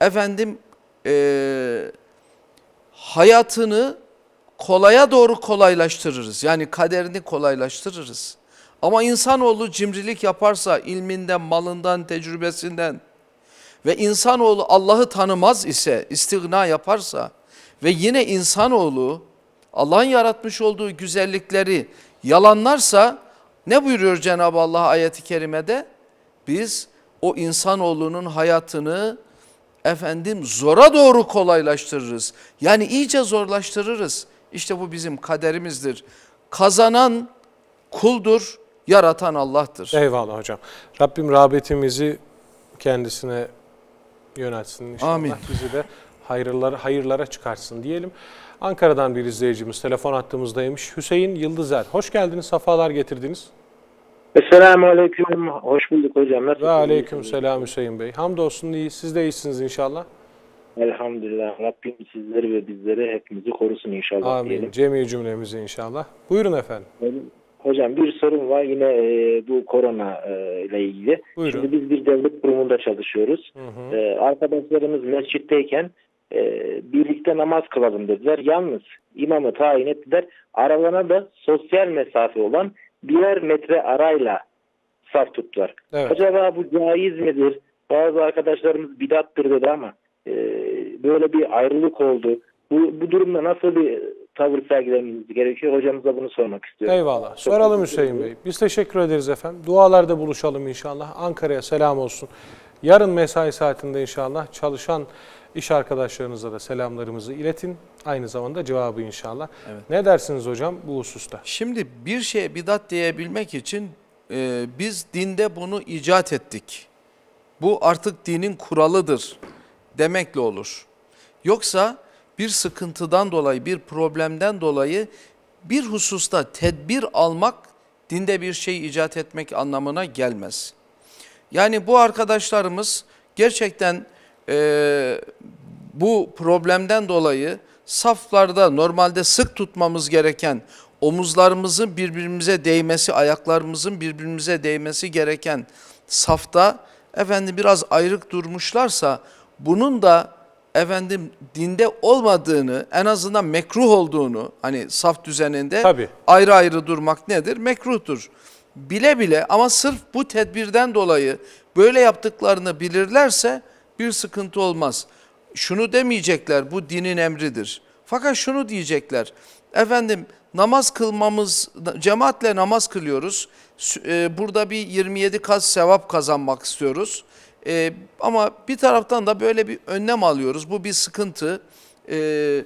efendim e, hayatını kolaya doğru kolaylaştırırız. Yani kaderini kolaylaştırırız. Ama insanoğlu cimrilik yaparsa ilminden, malından, tecrübesinden ve insanoğlu Allah'ı tanımaz ise, istigna yaparsa ve yine insanoğlu Allah'ın yaratmış olduğu güzellikleri yalanlarsa ne buyuruyor Cenab-ı Allah ayeti kerimede? Biz o insanoğlunun hayatını efendim zora doğru kolaylaştırırız. Yani iyice zorlaştırırız. İşte bu bizim kaderimizdir. Kazanan kuldur yaratan Allah'tır. Eyvallah hocam. Rabbim rağbetimizi kendisine yöneltsin inşallah. Amin. Bizi de hayırlara, hayırlara çıkarsın diyelim. Ankara'dan bir izleyicimiz telefon attığımızdaymış. Hüseyin Yıldızer. Hoş geldiniz, safalar getirdiniz. Esselamu Aleyküm. Hoş bulduk hocam. Nasıl Ve Aleyküm Selam Hüseyin Bey. Hamdolsun iyi. Siz de iyisiniz inşallah. Elhamdülillah. Rabbim sizleri ve bizleri hepimizi korusun inşallah Amin. diyelim. cümlemizi inşallah. Buyurun efendim. Benim, Hocam bir sorun var yine e, bu korona e, ile ilgili. Buyurun. Şimdi biz bir devlet kurumunda çalışıyoruz. Hı hı. E, arkadaşlarımız mescitteyken e, birlikte namaz kılalım dediler. Yalnız imamı tayin ettiler. Aralarına da sosyal mesafe olan birer metre arayla saf tuttular. Evet. Acaba bu caiz midir? Bazı arkadaşlarımız bidattır dedi ama e, böyle bir ayrılık oldu. Bu, bu durumda nasıl bir tavır sergilememiz gerekiyor. Hocamıza bunu sormak istiyorum. Eyvallah. Çok Soralım Hüseyin Bey. Biz teşekkür ederiz efendim. Dualarda buluşalım inşallah. Ankara'ya selam olsun. Yarın mesai saatinde inşallah çalışan iş arkadaşlarınıza da selamlarımızı iletin. Aynı zamanda cevabı inşallah. Evet. Ne dersiniz hocam bu hususta? Şimdi bir şeye bidat diyebilmek için e, biz dinde bunu icat ettik. Bu artık dinin kuralıdır demekle olur. Yoksa bir sıkıntıdan dolayı, bir problemden dolayı bir hususta tedbir almak dinde bir şey icat etmek anlamına gelmez. Yani bu arkadaşlarımız gerçekten e, bu problemden dolayı saflarda normalde sık tutmamız gereken omuzlarımızın birbirimize değmesi, ayaklarımızın birbirimize değmesi gereken safta efendim biraz ayrık durmuşlarsa bunun da efendim dinde olmadığını en azından mekruh olduğunu hani saf düzeninde Tabii. ayrı ayrı durmak nedir? Mekruhtur. Bile bile ama sırf bu tedbirden dolayı böyle yaptıklarını bilirlerse bir sıkıntı olmaz. Şunu demeyecekler bu dinin emridir. Fakat şunu diyecekler efendim namaz kılmamız cemaatle namaz kılıyoruz e, burada bir 27 kas sevap kazanmak istiyoruz. E, ama bir taraftan da böyle bir önlem alıyoruz. Bu bir sıkıntı. E,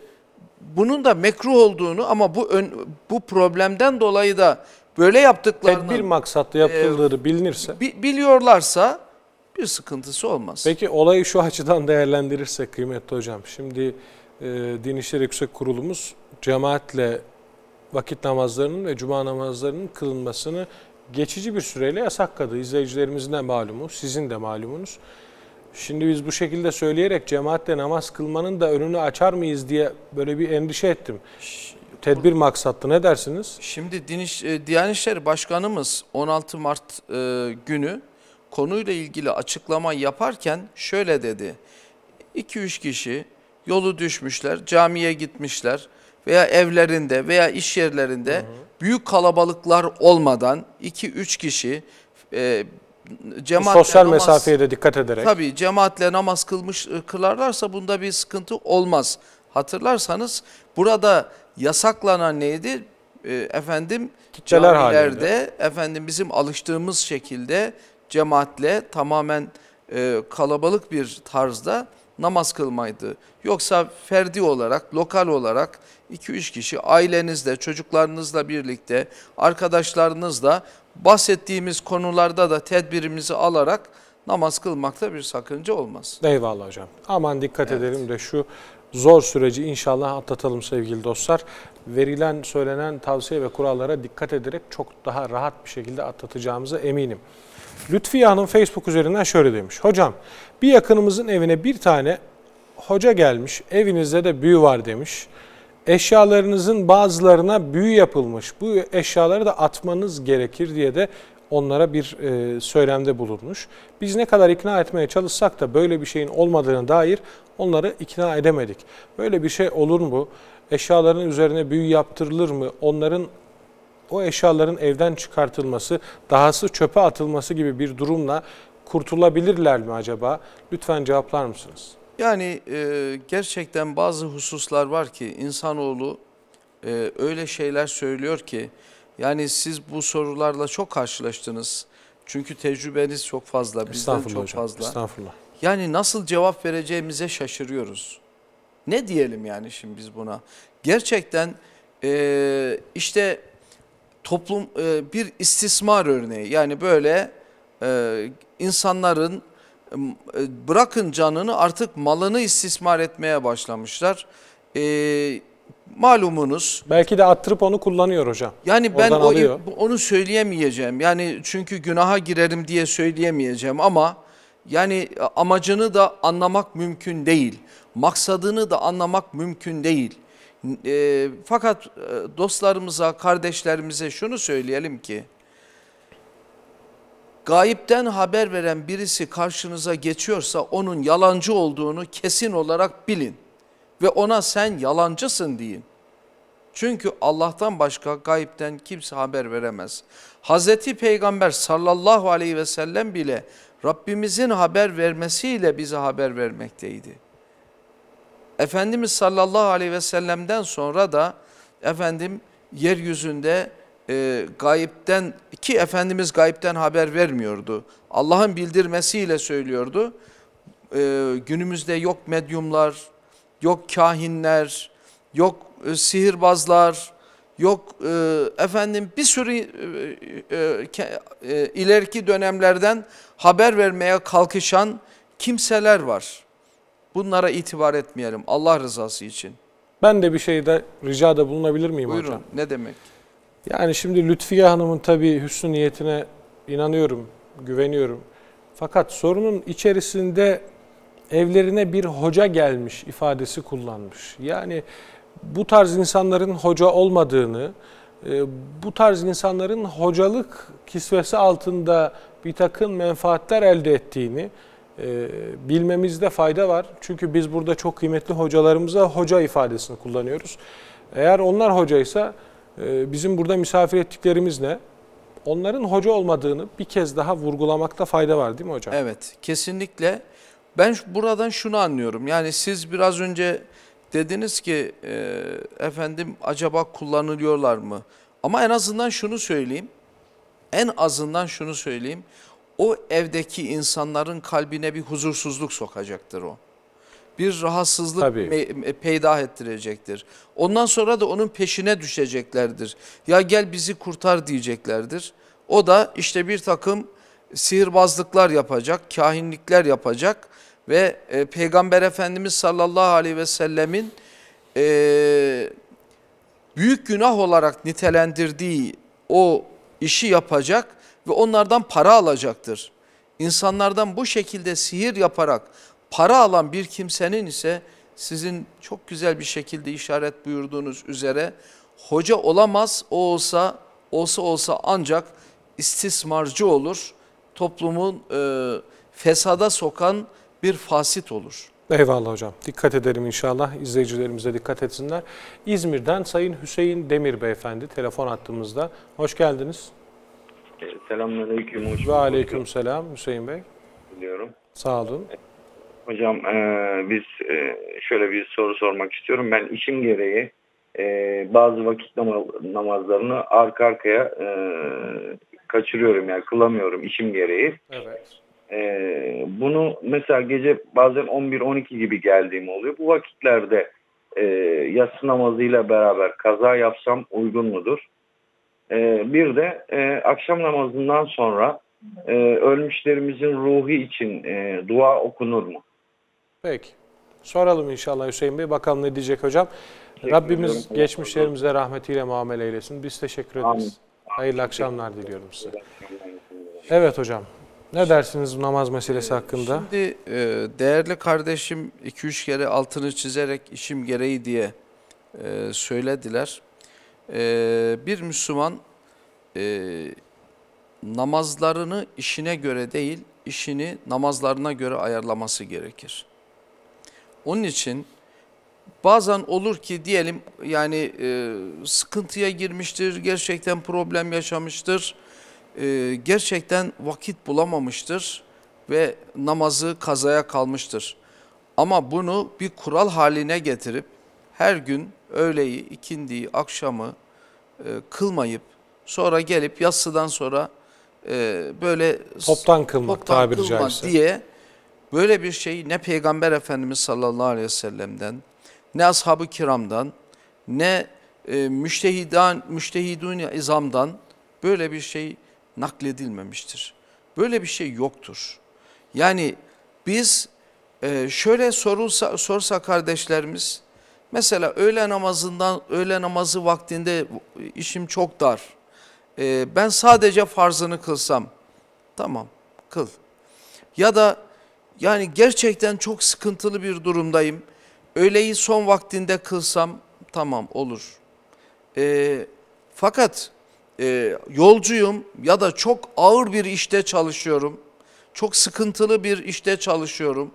bunun da mekruh olduğunu ama bu bu problemden dolayı da böyle yaptıklarını... Tedbir maksatlı yaptıkları e, bilinirse... biliyorlarsa bir sıkıntısı olmaz. Peki olayı şu açıdan değerlendirirsek kıymetli hocam. Şimdi e, Din İşleri Yüksek Kurulumuz cemaatle vakit namazlarının ve cuma namazlarının kılınmasını geçici bir süreyle yasakladı. İzleyicilerimizin de malumu, sizin de malumunuz. Şimdi biz bu şekilde söyleyerek cemaatle namaz kılmanın da önünü açar mıyız diye böyle bir endişe ettim. Tedbir maksatlı ne dersiniz? Şimdi Diniş, e, Diyanet İşleri Başkanımız 16 Mart e, günü konuyla ilgili açıklama yaparken şöyle dedi. 2-3 kişi yolu düşmüşler, camiye gitmişler veya evlerinde veya iş yerlerinde hı hı büyük kalabalıklar olmadan 2-3 kişi e, cemaatle sosyal namaz, mesafeye de dikkat ederek. Tabii cemaatle namaz kılmış e, kılarlarsa bunda bir sıkıntı olmaz. Hatırlarsanız burada yasaklanan neydi? E, efendim Kitleler camilerde halinde. efendim bizim alıştığımız şekilde cemaatle tamamen e, kalabalık bir tarzda namaz kılmaydı. Yoksa ferdi olarak, lokal olarak 2-3 kişi ailenizle, çocuklarınızla birlikte, arkadaşlarınızla bahsettiğimiz konularda da tedbirimizi alarak namaz kılmakta bir sakınca olmaz. Eyvallah hocam. Aman dikkat evet. edelim de şu zor süreci inşallah atlatalım sevgili dostlar. Verilen, söylenen tavsiye ve kurallara dikkat ederek çok daha rahat bir şekilde atlatacağımıza eminim. Lütfiye Hanım Facebook üzerinden şöyle demiş. Hocam bir yakınımızın evine bir tane hoca gelmiş evinizde de büyü var demiş eşyalarınızın bazılarına büyü yapılmış. Bu eşyaları da atmanız gerekir diye de onlara bir e, söylemde bulunmuş. Biz ne kadar ikna etmeye çalışsak da böyle bir şeyin olmadığını dair onları ikna edemedik. Böyle bir şey olur mu? Eşyaların üzerine büyü yaptırılır mı? Onların o eşyaların evden çıkartılması, dahası çöpe atılması gibi bir durumla kurtulabilirler mi acaba? Lütfen cevaplar mısınız? Yani e, gerçekten bazı hususlar var ki insanoğlu e, öyle şeyler söylüyor ki yani siz bu sorularla çok karşılaştınız. Çünkü tecrübeniz çok fazla, bizden çok hocam, fazla. Estağfurullah. Yani nasıl cevap vereceğimize şaşırıyoruz. Ne diyelim yani şimdi biz buna? Gerçekten e, işte toplum e, bir istismar örneği yani böyle e, insanların e, bırakın canını artık malını istismar etmeye başlamışlar. Ee, malumunuz. Belki de attırıp onu kullanıyor hocam. Yani ben o, onu söyleyemeyeceğim. Yani çünkü günaha girerim diye söyleyemeyeceğim ama yani amacını da anlamak mümkün değil. Maksadını da anlamak mümkün değil. E, fakat e, dostlarımıza, kardeşlerimize şunu söyleyelim ki Gayipten haber veren birisi karşınıza geçiyorsa onun yalancı olduğunu kesin olarak bilin ve ona sen yalancısın deyin. Çünkü Allah'tan başka gayipten kimse haber veremez. Hazreti Peygamber sallallahu aleyhi ve sellem bile Rabbimizin haber vermesiyle bize haber vermekteydi. Efendimiz sallallahu aleyhi ve sellem'den sonra da efendim yeryüzünde e, gayipten ki Efendimiz gayipten haber vermiyordu. Allah'ın bildirmesiyle söylüyordu. E, günümüzde yok medyumlar, yok kahinler, yok e, sihirbazlar, yok e, efendim bir sürü e, e, e, ileriki dönemlerden haber vermeye kalkışan kimseler var. Bunlara itibar etmeyelim Allah rızası için. Ben de bir şeyde ricada bulunabilir miyim Buyurun, hocam? Buyurun ne demek? Yani şimdi Lütfiye Hanım'ın tabii hüsnü niyetine inanıyorum, güveniyorum. Fakat sorunun içerisinde evlerine bir hoca gelmiş ifadesi kullanmış. Yani bu tarz insanların hoca olmadığını, e, bu tarz insanların hocalık kisvesi altında bir takım menfaatler elde ettiğini e, bilmemizde fayda var. Çünkü biz burada çok kıymetli hocalarımıza hoca ifadesini kullanıyoruz. Eğer onlar hocaysa ee, bizim burada misafir ettiklerimiz ne? Onların hoca olmadığını bir kez daha vurgulamakta fayda var değil mi hocam? Evet kesinlikle. Ben buradan şunu anlıyorum. Yani siz biraz önce dediniz ki e, efendim acaba kullanılıyorlar mı? Ama en azından şunu söyleyeyim. En azından şunu söyleyeyim. O evdeki insanların kalbine bir huzursuzluk sokacaktır o bir rahatsızlık me- peyda ettirecektir. Ondan sonra da onun peşine düşeceklerdir. Ya gel bizi kurtar diyeceklerdir. O da işte bir takım sihirbazlıklar yapacak, kahinlikler yapacak ve e, Peygamber Efendimiz sallallahu aleyhi ve sellemin e, büyük günah olarak nitelendirdiği o işi yapacak ve onlardan para alacaktır. İnsanlardan bu şekilde sihir yaparak Para alan bir kimsenin ise sizin çok güzel bir şekilde işaret buyurduğunuz üzere hoca olamaz o olsa olsa olsa ancak istismarcı olur toplumun e, fesada sokan bir fasit olur. Eyvallah hocam. Dikkat edelim inşallah. İzleyicilerimiz dikkat etsinler. İzmir'den Sayın Hüseyin Demir Beyefendi telefon attığımızda. Hoş geldiniz. Selamünaleyküm. Ve aleyküm selam Hüseyin Bey. Biliyorum. Sağ olun. Evet. Hocam e, biz e, şöyle bir soru sormak istiyorum. Ben işim gereği e, bazı vakit namazlarını arka arkaya e, kaçırıyorum yani kılamıyorum işim gereği. Evet. E, bunu mesela gece bazen 11-12 gibi geldiğim oluyor. Bu vakitlerde e, yatsı namazıyla beraber kaza yapsam uygun mudur? E, bir de e, akşam namazından sonra e, ölmüşlerimizin ruhu için e, dua okunur mu? Peki. Soralım inşallah Hüseyin Bey. Bakalım ne diyecek hocam. Teşekkür Rabbimiz ediyorum. geçmişlerimize rahmetiyle muamele eylesin. Biz teşekkür ederiz. Amin. Hayırlı akşamlar diliyorum size. Evet hocam. Ne dersiniz bu namaz meselesi hakkında? Şimdi e, değerli kardeşim 2-3 kere altını çizerek işim gereği diye e, söylediler. E, bir Müslüman namazlarını işine göre değil, işini namazlarına göre ayarlaması gerekir. Onun için bazen olur ki diyelim yani e, sıkıntıya girmiştir, gerçekten problem yaşamıştır, e, gerçekten vakit bulamamıştır ve namazı kazaya kalmıştır. Ama bunu bir kural haline getirip her gün öğleyi, ikindiyi, akşamı e, kılmayıp sonra gelip yatsıdan sonra e, böyle toptan kılmak, toptan tabiri kılmak caizse. diye Böyle bir şey ne Peygamber Efendimiz sallallahu aleyhi ve sellem'den, ne ashab-ı kiramdan, ne e, müştehidan, müştehidun izamdan böyle bir şey nakledilmemiştir. Böyle bir şey yoktur. Yani biz e, şöyle sorulsa, sorsa kardeşlerimiz, mesela öğle namazından, öğle namazı vaktinde işim çok dar. E, ben sadece farzını kılsam, tamam kıl. Ya da yani gerçekten çok sıkıntılı bir durumdayım. Öğleyi son vaktinde kılsam tamam olur. E, fakat e, yolcuyum ya da çok ağır bir işte çalışıyorum. Çok sıkıntılı bir işte çalışıyorum.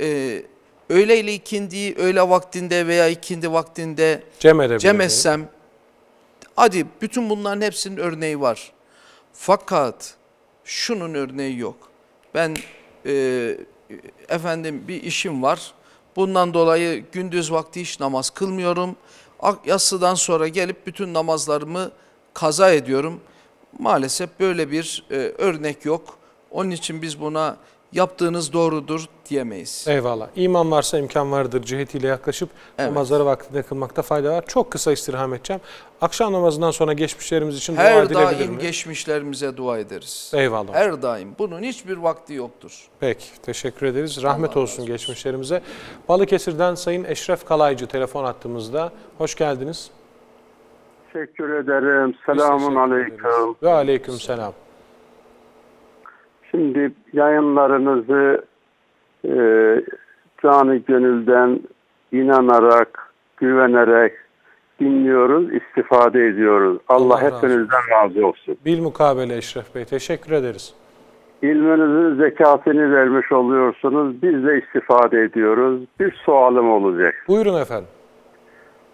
E, ee, öğle ile ikindiyi öğle vaktinde veya ikindi vaktinde cem, cem etsem. Hadi bütün bunların hepsinin örneği var. Fakat şunun örneği yok. Ben e, efendim bir işim var. Bundan dolayı gündüz vakti hiç namaz kılmıyorum. Yatsıdan sonra gelip bütün namazlarımı kaza ediyorum. Maalesef böyle bir e, örnek yok. Onun için biz buna yaptığınız doğrudur diyemeyiz. Eyvallah. İman varsa imkan vardır cihetiyle yaklaşıp evet. namazları vaktinde kılmakta fayda var. Çok kısa istirham edeceğim. Akşam namazından sonra geçmişlerimiz için Her dua edilebilir mi? Her daim geçmişlerimize dua ederiz. Eyvallah. Her daim. Bunun hiçbir vakti yoktur. Peki. Teşekkür ederiz. Rahmet Allah olsun, geçmişlerimize. Balıkesir'den Sayın Eşref Kalaycı telefon attığımızda. Hoş geldiniz. Teşekkür ederim. Selamun teşekkür aleyküm. Ve aleyküm selam. Şimdi yayınlarınızı e, canı gönülden inanarak, güvenerek dinliyoruz, istifade ediyoruz. Allah, Allah hepinizden razı, razı olsun. Bil mukabele Eşref Bey. Teşekkür ederiz. İlminizin zekatını vermiş oluyorsunuz. Biz de istifade ediyoruz. Bir sualım olacak. Buyurun efendim.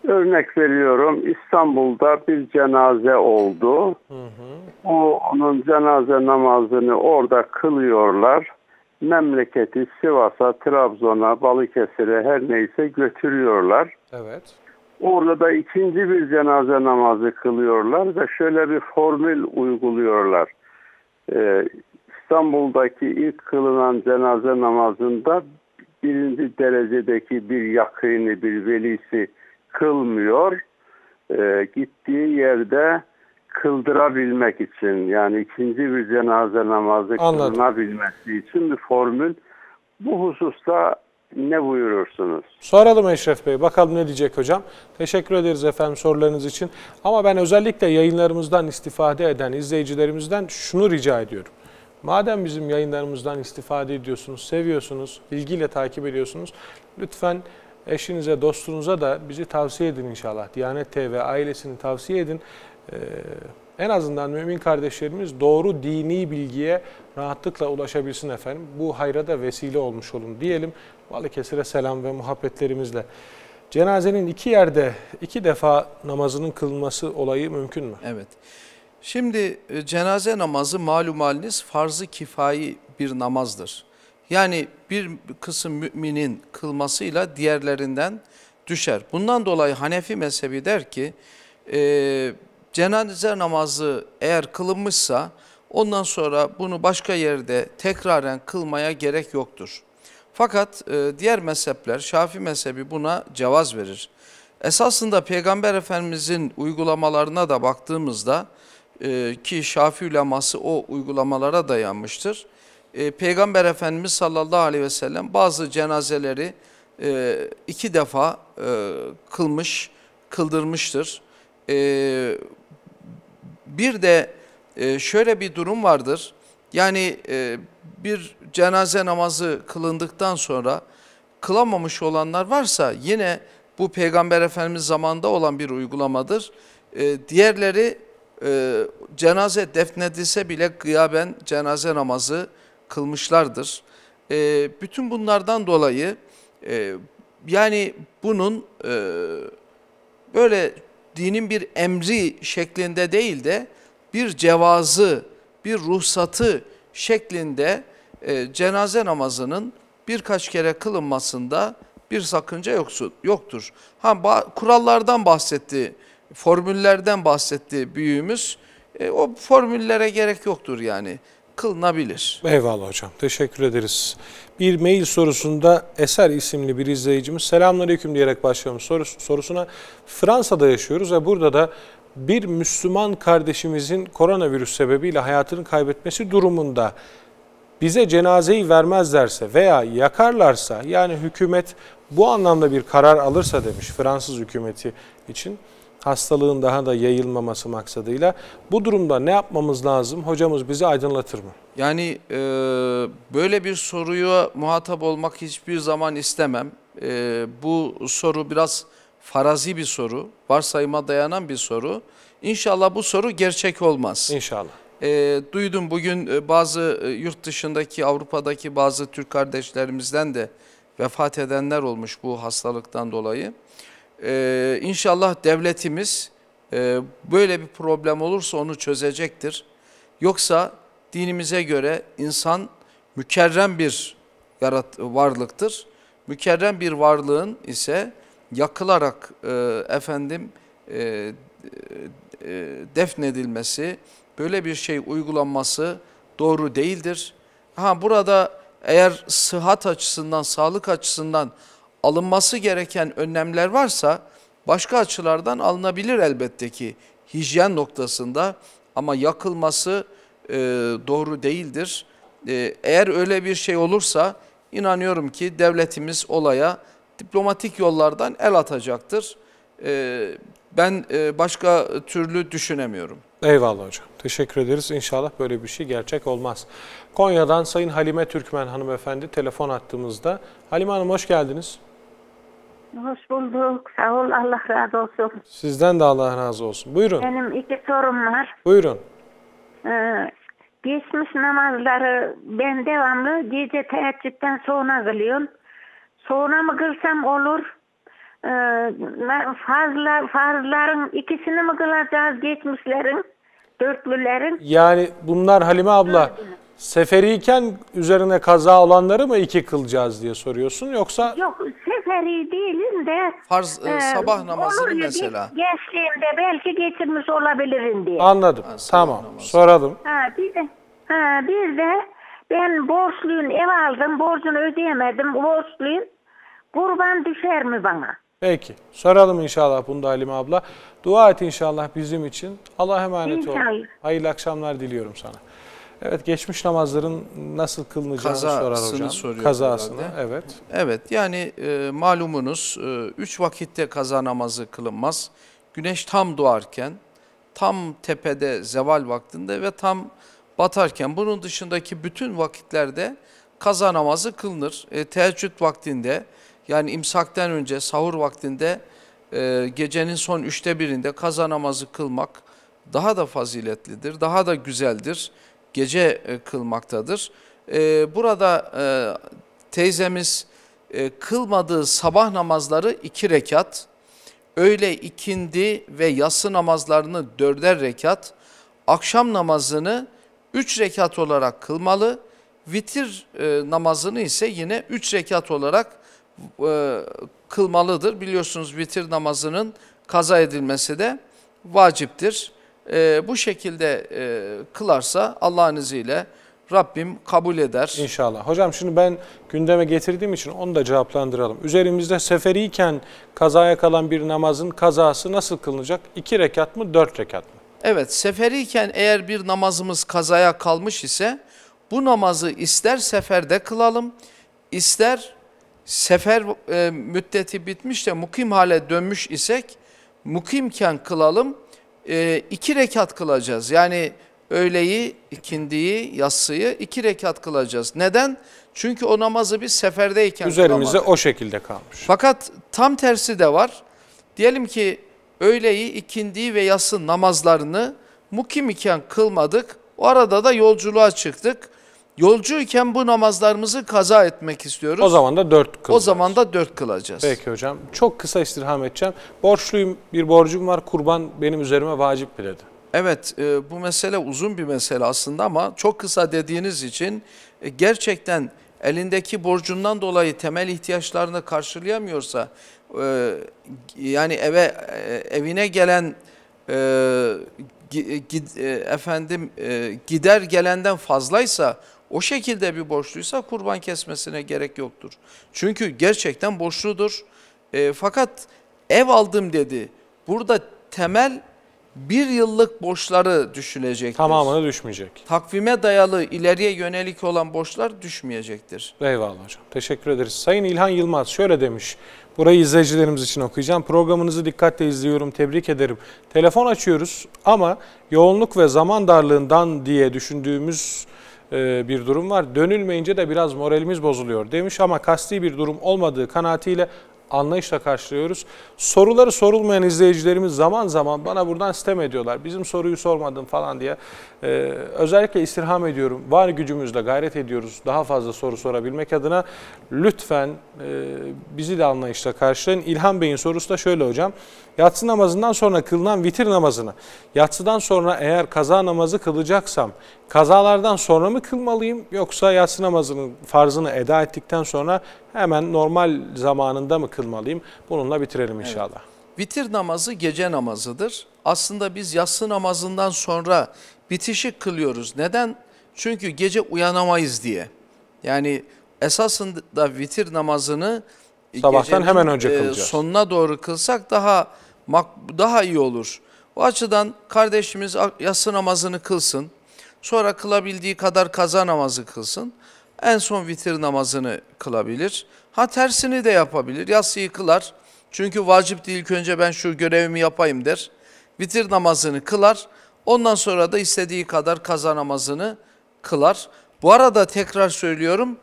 Örnek veriyorum İstanbul'da bir cenaze oldu. Hı hı. O onun cenaze namazını orada kılıyorlar. Memleketi Sivas'a, Trabzon'a, Balıkesir'e her neyse götürüyorlar. Evet. Orada da ikinci bir cenaze namazı kılıyorlar ve şöyle bir formül uyguluyorlar. Ee, İstanbul'daki ilk kılınan cenaze namazında birinci derecedeki bir yakını, bir velisi kılmıyor. E, gittiği yerde kıldırabilmek için yani ikinci bir cenaze namazı Anladım. kılınabilmesi için bir formül. Bu hususta ne buyurursunuz? Soralım Eşref Bey. Bakalım ne diyecek hocam. Teşekkür ederiz efendim sorularınız için. Ama ben özellikle yayınlarımızdan istifade eden izleyicilerimizden şunu rica ediyorum. Madem bizim yayınlarımızdan istifade ediyorsunuz, seviyorsunuz, ilgiyle takip ediyorsunuz, lütfen Eşinize, dostunuza da bizi tavsiye edin inşallah. Diyanet TV ailesini tavsiye edin. Ee, en azından mümin kardeşlerimiz doğru dini bilgiye rahatlıkla ulaşabilsin efendim. Bu hayra da vesile olmuş olun diyelim. Balıkesir'e selam ve muhabbetlerimizle. Cenazenin iki yerde iki defa namazının kılınması olayı mümkün mü? Evet. Şimdi e, cenaze namazı malum haliniz farz-ı kifayi bir namazdır. Yani bir kısım müminin kılmasıyla diğerlerinden düşer. Bundan dolayı Hanefi mezhebi der ki e, cenaze namazı eğer kılınmışsa ondan sonra bunu başka yerde tekraren kılmaya gerek yoktur. Fakat e, diğer mezhepler Şafi mezhebi buna cevaz verir. Esasında Peygamber Efendimizin uygulamalarına da baktığımızda e, ki Şafi uleması o uygulamalara dayanmıştır e, Peygamber Efendimiz sallallahu aleyhi ve sellem bazı cenazeleri e, iki defa e, kılmış, kıldırmıştır. E, bir de e, şöyle bir durum vardır. Yani e, bir cenaze namazı kılındıktan sonra kılamamış olanlar varsa yine bu Peygamber Efendimiz zamanında olan bir uygulamadır. E, diğerleri e, cenaze defnedilse bile gıyaben cenaze namazı kılmışlardır. E, bütün bunlardan dolayı e, yani bunun e, böyle dinin bir emri şeklinde değil de bir cevazı, bir ruhsatı şeklinde e, cenaze namazının birkaç kere kılınmasında bir sakınca yoksun, yoktur. Ha, ba kurallardan bahsetti, formüllerden bahsetti büyüğümüz. E, o formüllere gerek yoktur yani kılınabilir. Eyvallah hocam. Teşekkür ederiz. Bir mail sorusunda Eser isimli bir izleyicimiz selamünaleyküm diyerek başlıyorum. sorusuna. Fransa'da yaşıyoruz ve burada da bir Müslüman kardeşimizin koronavirüs sebebiyle hayatını kaybetmesi durumunda bize cenazeyi vermezlerse veya yakarlarsa yani hükümet bu anlamda bir karar alırsa demiş Fransız hükümeti için hastalığın daha da yayılmaması maksadıyla. Bu durumda ne yapmamız lazım? Hocamız bizi aydınlatır mı? Yani e, böyle bir soruya muhatap olmak hiçbir zaman istemem. E, bu soru biraz farazi bir soru, varsayıma dayanan bir soru. İnşallah bu soru gerçek olmaz. İnşallah. E, duydum bugün e, bazı e, yurt dışındaki Avrupa'daki bazı Türk kardeşlerimizden de vefat edenler olmuş bu hastalıktan dolayı. Ee, inşallah devletimiz e, böyle bir problem olursa onu çözecektir. Yoksa dinimize göre insan mükerrem bir yarat varlıktır. Mükerrem bir varlığın ise yakılarak e, efendim e, e, e defnedilmesi, böyle bir şey uygulanması doğru değildir. Ha burada eğer sıhhat açısından, sağlık açısından alınması gereken önlemler varsa başka açılardan alınabilir elbette ki hijyen noktasında ama yakılması e, doğru değildir. E, eğer öyle bir şey olursa inanıyorum ki devletimiz olaya diplomatik yollardan el atacaktır. E, ben e, başka türlü düşünemiyorum. Eyvallah hocam. Teşekkür ederiz. İnşallah böyle bir şey gerçek olmaz. Konya'dan Sayın Halime Türkmen hanımefendi telefon attığımızda. Halime Hanım hoş geldiniz. Hoş bulduk. Sağ ol. Allah razı olsun. Sizden de Allah razı olsun. Buyurun. Benim iki sorum var. Buyurun. Ee, geçmiş namazları ben devamlı gece teheccüden sonra kılıyorum. Sonra mı kılsam olur? Ee, fazla farzların ikisini mi kılacağız geçmişlerin? Dörtlülerin? Yani bunlar Halime abla... Dörtlü Seferiyken üzerine kaza olanları mı iki kılacağız diye soruyorsun yoksa? Yok seferi değilim de. Farz e, e sabah namazı olur mesela. Gençliğimde belki geçirmiş olabilirim diye. Anladım. Ha, tamam namazı. soralım. Ha, bir, de, ha, bir de ben borçluyum ev aldım borcunu ödeyemedim borçluyum. Kurban düşer mi bana? Peki. Soralım inşallah bunu da Halime abla. Dua et inşallah bizim için. Allah emanet ol. Hayırlı akşamlar diliyorum sana. Evet geçmiş namazların nasıl kılınacağını sorar hocam. Soruyor Kazasını herhalde. evet. Evet yani e, malumunuz e, üç vakitte kaza namazı kılınmaz. Güneş tam doğarken, tam tepede zeval vaktinde ve tam batarken bunun dışındaki bütün vakitlerde kaza namazı kılınır. E, teheccüd vaktinde yani imsakten önce sahur vaktinde e, gecenin son üçte birinde kaza namazı kılmak daha da faziletlidir, daha da güzeldir gece e, kılmaktadır. E, burada e, teyzemiz kılmadığı sabah namazları iki rekat, öğle ikindi ve yası namazlarını dörder rekat, akşam namazını üç rekat olarak kılmalı, vitir namazını ise yine üç rekat olarak kılmalıdır. Biliyorsunuz vitir namazının kaza edilmesi de vaciptir e, bu şekilde e, kılarsa Allah'ın izniyle Rabbim kabul eder. İnşallah. Hocam şimdi ben gündeme getirdiğim için onu da cevaplandıralım. Üzerimizde seferiyken kazaya kalan bir namazın kazası nasıl kılınacak? İki rekat mı, dört rekat mı? Evet, seferiyken eğer bir namazımız kazaya kalmış ise bu namazı ister seferde kılalım, ister sefer e, müddeti bitmiş de mukim hale dönmüş isek mukimken kılalım, e, iki rekat kılacağız. Yani öğleyi, ikindiyi, yatsıyı iki rekat kılacağız. Neden? Çünkü o namazı biz seferdeyken Üzerimize kılamadık. o şekilde kalmış. Fakat tam tersi de var. Diyelim ki öğleyi, ikindiyi ve yatsı namazlarını mukim iken kılmadık. O arada da yolculuğa çıktık. Yolcuyken bu namazlarımızı kaza etmek istiyoruz. O zaman da dört kılacağız. O zaman da dört kılacağız. Peki hocam. Çok kısa istirham edeceğim. Borçluyum, bir borcum var, kurban benim üzerime vacip bile de. Evet, e, bu mesele uzun bir mesele aslında ama çok kısa dediğiniz için e, gerçekten elindeki borcundan dolayı temel ihtiyaçlarını karşılayamıyorsa, e, yani eve e, evine gelen e, e, e efendim e, gider gelenden fazlaysa o şekilde bir borçluysa kurban kesmesine gerek yoktur. Çünkü gerçekten borçludur. E, fakat ev aldım dedi. Burada temel bir yıllık borçları düşülecektir. Tamamını düşmeyecek. Takvime dayalı ileriye yönelik olan borçlar düşmeyecektir. Eyvallah hocam. Teşekkür ederiz. Sayın İlhan Yılmaz şöyle demiş. Burayı izleyicilerimiz için okuyacağım. Programınızı dikkatle izliyorum. Tebrik ederim. Telefon açıyoruz ama yoğunluk ve zaman darlığından diye düşündüğümüz e, bir durum var. Dönülmeyince de biraz moralimiz bozuluyor demiş ama kasti bir durum olmadığı kanaatiyle anlayışla karşılıyoruz. Soruları sorulmayan izleyicilerimiz zaman zaman bana buradan sitem ediyorlar. Bizim soruyu sormadın falan diye. Ee, özellikle istirham ediyorum. Var gücümüzle gayret ediyoruz daha fazla soru sorabilmek adına. Lütfen e, bizi de anlayışla karşılayın. İlhan Bey'in sorusu da şöyle hocam. Yatsı namazından sonra kılınan vitir namazını, yatsıdan sonra eğer kaza namazı kılacaksam, kazalardan sonra mı kılmalıyım yoksa yatsı namazının farzını eda ettikten sonra hemen normal zamanında mı kılmalıyım? Bununla bitirelim inşallah. Evet. Vitir namazı gece namazıdır. Aslında biz yatsı namazından sonra bitişi kılıyoruz. Neden? Çünkü gece uyanamayız diye. Yani esasında vitir namazını sabahtan gecenin, hemen önce e, kılacağız. sonuna doğru kılsak daha daha iyi olur. Bu açıdan kardeşimiz yatsı namazını kılsın. Sonra kılabildiği kadar kaza namazı kılsın. En son vitir namazını kılabilir. Ha tersini de yapabilir. Yatsıyı kılar. Çünkü vacip değil ki önce ben şu görevimi yapayım der. Vitir namazını kılar. Ondan sonra da istediği kadar kaza namazını kılar. Bu arada tekrar söylüyorum.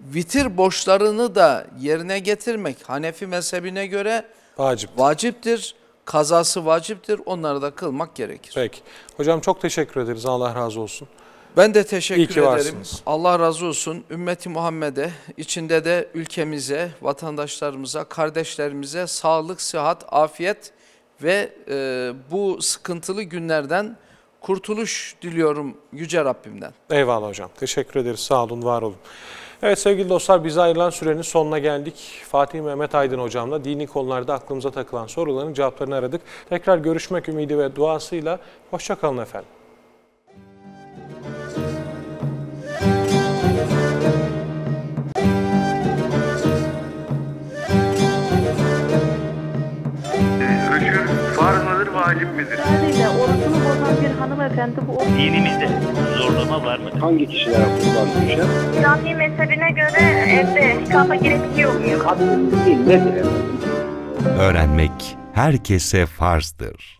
Vitir boşlarını da yerine getirmek Hanefi mezhebine göre Vaciptir. vaciptir kazası vaciptir. Onları da kılmak gerekir. Peki. Hocam çok teşekkür ederiz. Allah razı olsun. Ben de teşekkür İyi ki ederim. Varsınız. Allah razı olsun. Ümmeti Muhammed'e, içinde de ülkemize, vatandaşlarımıza, kardeşlerimize sağlık, sıhhat, afiyet ve e, bu sıkıntılı günlerden kurtuluş diliyorum Yüce Rabbimden. Eyvallah hocam. Teşekkür ederiz. Sağ olun, var olun. Evet sevgili dostlar bize ayrılan sürenin sonuna geldik. Fatih Mehmet Aydın hocamla dini konularda aklımıza takılan soruların cevaplarını aradık. Tekrar görüşmek ümidi ve duasıyla hoşçakalın efendim. Öşür, var mı? vacip midir? Sadece orucunu bozan bir hanımefendi bu Dinimizde zorlama var mı? Hangi kişiler kullanmışlar? İslami mezhebine göre evde kafa girebiliyor muyum? Kadın değil nedir? Öğrenmek herkese farzdır.